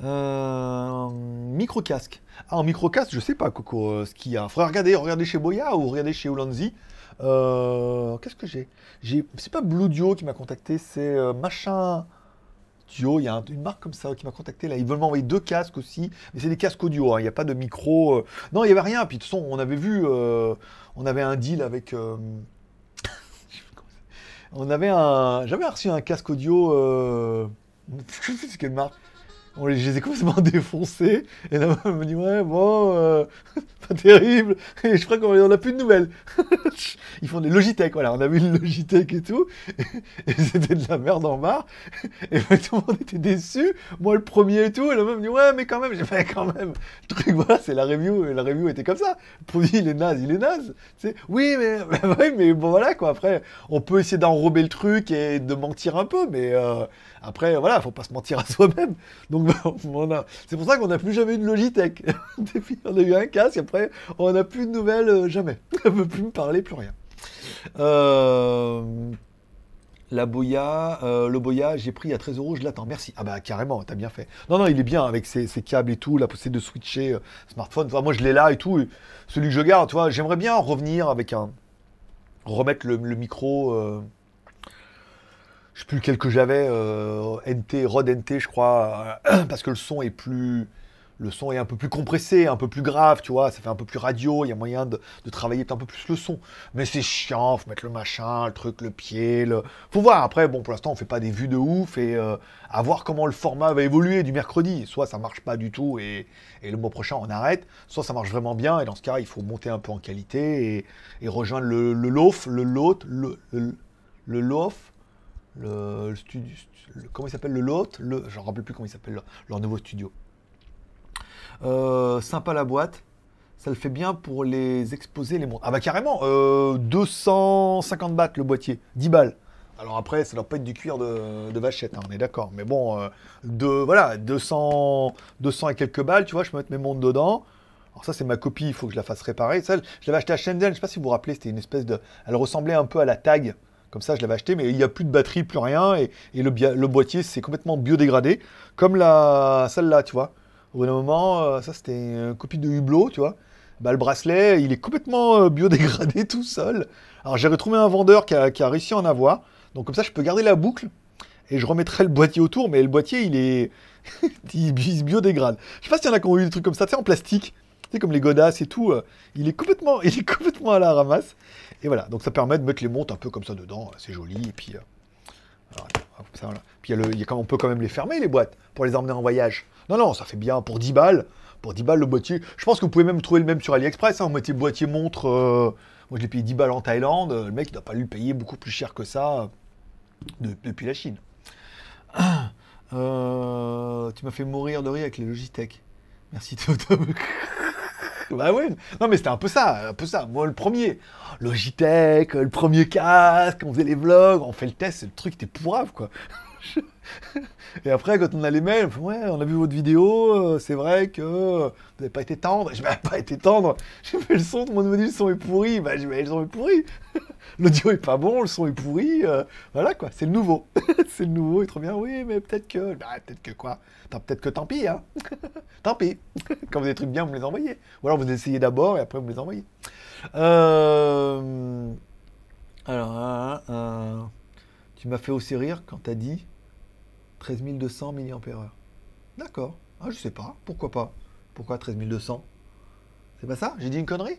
Euh, micro-casque. Ah, en micro-casque, je sais pas, Coco, euh, ce qu'il y a. Faudrait regarder, regardez chez Boya ou regardez chez Ulanzi euh, Qu'est-ce que j'ai C'est pas Blue Duo qui m'a contacté, c'est euh, Machin Duo. Il y a une marque comme ça qui m'a contacté. Là, ils veulent m'envoyer deux casques aussi, mais c'est des casques audio. Hein. Il n'y a pas de micro. Non, il n'y avait rien. Puis de toute façon, on avait vu, on avait un deal avec. on avait un. J'avais reçu un casque audio. je sais quelle marque on les, je les ai complètement défoncés. Et la maman me dit, ouais, bon, euh, pas terrible. Et je crois qu'on a plus de nouvelles. Ils font des Logitech, voilà. On a vu le Logitech et tout. Et, c'était de la merde en marre Et ben, tout le monde était déçu. Moi, le premier et tout. Et la maman me dit, ouais, mais quand même. J'ai fait, quand même. Le truc, voilà, c'est la review. Et la review était comme ça. Le produit, il est naze, il est naze. c'est « Oui, mais, bah mais bon, voilà, quoi. Après, on peut essayer d'enrober le truc et de mentir un peu, mais. Euh, après, voilà, faut pas se mentir à soi-même. Donc, c'est pour ça qu'on n'a plus jamais eu de Logitech. Depuis, on a eu un casque, après, on n'a plus de nouvelles, euh, jamais. Elle ne peut plus me parler, plus rien. Euh, la Boya, euh, le Boya, j'ai pris à 13 euros, je l'attends, merci. Ah bah carrément, t'as bien fait. Non, non, il est bien avec ses, câbles et tout, la possibilité de switcher smartphone. moi, je l'ai là et tout. celui que je garde, tu vois, j'aimerais bien revenir avec un... Remettre le, micro je sais plus quel que j'avais, euh, NT, Rod NT, je crois, euh, parce que le son est plus, le son est un peu plus compressé, un peu plus grave, tu vois, ça fait un peu plus radio, il y a moyen de, de travailler un peu plus le son. Mais c'est chiant, faut mettre le machin, le truc, le pied, le... Faut voir, après, bon, pour l'instant, on fait pas des vues de ouf, et euh, à voir comment le format va évoluer du mercredi. Soit ça marche pas du tout, et, le mois prochain, on arrête, soit ça marche vraiment bien, et dans ce cas, il faut monter un peu en qualité, et, rejoindre le, le loaf, le lot, le, le, le loaf, le, studio, comment il s'appelle le lot, le, je ne rappelle plus comment il s'appelle leur, nouveau studio. Euh, sympa la boîte, ça le fait bien pour les exposer les montres. Ah bah carrément, 250 euh, bahts le boîtier, 10 balles. Alors après, ça doit pas être du cuir de, vachette, hein, on est d'accord. Mais bon, euh, de, voilà, 200, 200 et quelques balles, tu vois, je peux mettre mes montres dedans. Alors ça, c'est ma copie, il faut que je la fasse réparer. Celle, je l'avais acheté à Shenzhen, je sais pas si vous vous rappelez, c'était une espèce de... Elle ressemblait un peu à la tag comme ça, je l'avais acheté, mais il n'y a plus de batterie, plus rien. Et, et le, le, boîtier, c'est complètement biodégradé. Comme la, celle-là, tu vois. Au bout d'un moment, euh, ça, c'était une copie de Hublot, tu vois. Bah, le bracelet, il est complètement euh, biodégradé tout seul. Alors, j'ai retrouvé un vendeur qui a, réussi à en avoir. Donc, comme ça, je peux garder la boucle et je remettrai le boîtier autour. Mais le boîtier, il est. il se biodégrade. Je sais pas s'il y en a qui ont eu des trucs comme ça, tu sais, en plastique comme les godasses et tout, euh, il, est complètement, il est complètement à la ramasse. Et voilà, donc ça permet de mettre les montres un peu comme ça dedans, c'est joli, et puis... Euh, puis y a le, y a quand, on peut quand même les fermer, les boîtes, pour les emmener en voyage. Non, non, ça fait bien, pour 10 balles, pour 10 balles le boîtier. Je pense que vous pouvez même trouver le même sur AliExpress, en hein. moitié boîtier montre... Euh, moi, je l'ai payé 10 balles en Thaïlande. Le mec, il doit pas lui payer beaucoup plus cher que ça depuis la Chine. tu m'as fait mourir de rire avec les Logitech. Merci, Toto. bah ouais. Non, mais c'était un peu ça, un peu ça. Moi, le premier. Logitech, le premier casque, on faisait les vlogs, on fait le test, le truc était pourrave, quoi. Et après, quand on a les mails, on ouais, on a vu votre vidéo, euh, c'est vrai que vous n'avez bah, pas été tendre. Je n'ai pas été tendre. J'ai fait le son, tout le monde le son est pourri. Bah, je le son est pourri. L'audio est pas bon, le son est pourri. Euh, voilà quoi, c'est le nouveau. c'est le nouveau, il est trop bien. Oui, mais peut-être que. Bah, peut-être que quoi Peut-être que tant pis, hein. tant pis. Quand vous avez des trucs bien, vous les envoyez. Ou alors vous essayez d'abord et après vous les envoyez. Euh, alors, hein, tu m'as fait aussi rire quand t'as dit 13 200 mAh. D'accord. Ah, je sais pas. Pourquoi pas Pourquoi 13 200 C'est pas ça J'ai dit une connerie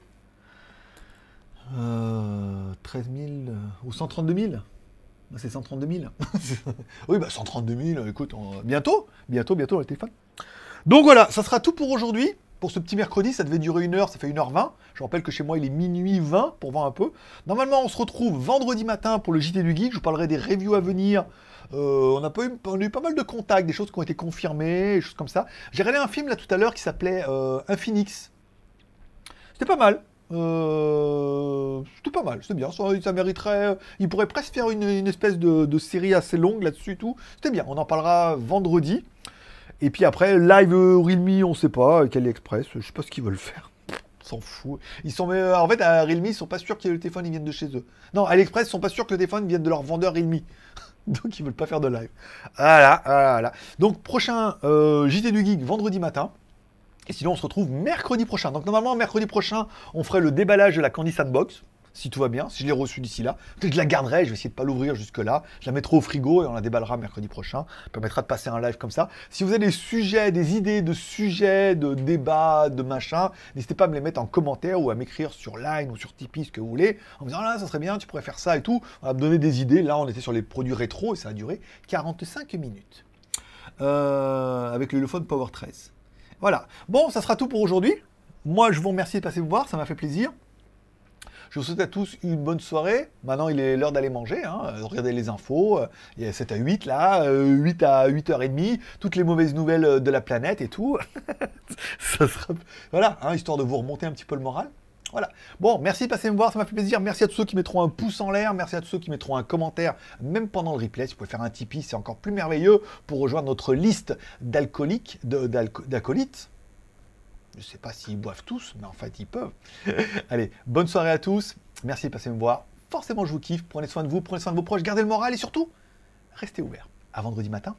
13 000 euh, euh, ou 132 000 bah, c'est 132 000. oui, bah 132 000, écoute, bientôt, bientôt, bientôt, le téléphone. Donc voilà, ça sera tout pour aujourd'hui. Pour ce petit mercredi, ça devait durer une heure, ça fait 1h20. Je rappelle que chez moi, il est minuit 20 pour voir un peu. Normalement, on se retrouve vendredi matin pour le JT du Geek. Je vous parlerai des reviews à venir, euh, on, a eu, pas mal de contacts, des choses qui ont été confirmées, des choses comme ça. J'ai regardé un film là tout à l'heure qui s'appelait euh, Infinix. C'était pas mal. Euh, c'était pas mal, c'était bien. Ça, mériterait. Euh, il pourrait presque faire une, espèce de, série assez longue là-dessus tout. C'était bien. On en parlera vendredi. Et puis après, live Realme, on sait pas. quel Express, je sais pas ce qu'ils veulent faire. S'en fout. Ils sont, en fait, à Realme, ils sont pas sûrs que le téléphone il vienne de chez eux. Non, à ils sont pas sûrs que le téléphone vienne de leur vendeur Realme. Donc ils veulent pas faire de live. Voilà, voilà. Donc prochain euh, JT du Geek vendredi matin. Et sinon on se retrouve mercredi prochain. Donc normalement mercredi prochain on ferait le déballage de la Candy Sandbox si tout va bien, si je l'ai reçu d'ici là. Peut-être que je la garderai, je vais essayer de pas l'ouvrir jusque-là. Je la mettrai au frigo et on la déballera mercredi prochain. Ça permettra de passer un live comme ça. Si vous avez des sujets, des idées de sujets, de débats, de machin, n'hésitez pas à me les mettre en commentaire ou à m'écrire sur Line ou sur Tipeee, ce que vous voulez, en me disant là, ah, ça serait bien, tu pourrais faire ça et tout. On va me donner des idées. Là, on était sur les produits rétro et ça a duré 45 minutes. Euh, avec le Power 13. Voilà. Bon, ça sera tout pour aujourd'hui. Moi, je vous remercie de passer me voir, ça m'a fait plaisir. Je vous souhaite à tous une bonne soirée. Maintenant, il est l'heure d'aller manger. Hein, euh, Regardez les infos. Euh, il y a 7 à 8 là, 8 euh, à 8h30. Toutes les mauvaises nouvelles de la planète et tout. Ça sera... Voilà, hein, histoire de vous remonter un petit peu le moral. Voilà. Bon, merci de passer me voir, ça m'a fait plaisir. Merci à tous ceux qui mettront un pouce en l'air. Merci à tous ceux qui mettront un commentaire, même pendant le replay. Si vous pouvez faire un Tipeee, c'est encore plus merveilleux pour rejoindre notre liste d'alcooliques, d'acolytes. Je ne sais pas s'ils boivent tous, mais en fait, ils peuvent. Allez, bonne soirée à tous. Merci de passer me voir. Forcément, je vous kiffe. Prenez soin de vous, prenez soin de vos proches, gardez le moral et surtout, restez ouverts. À vendredi matin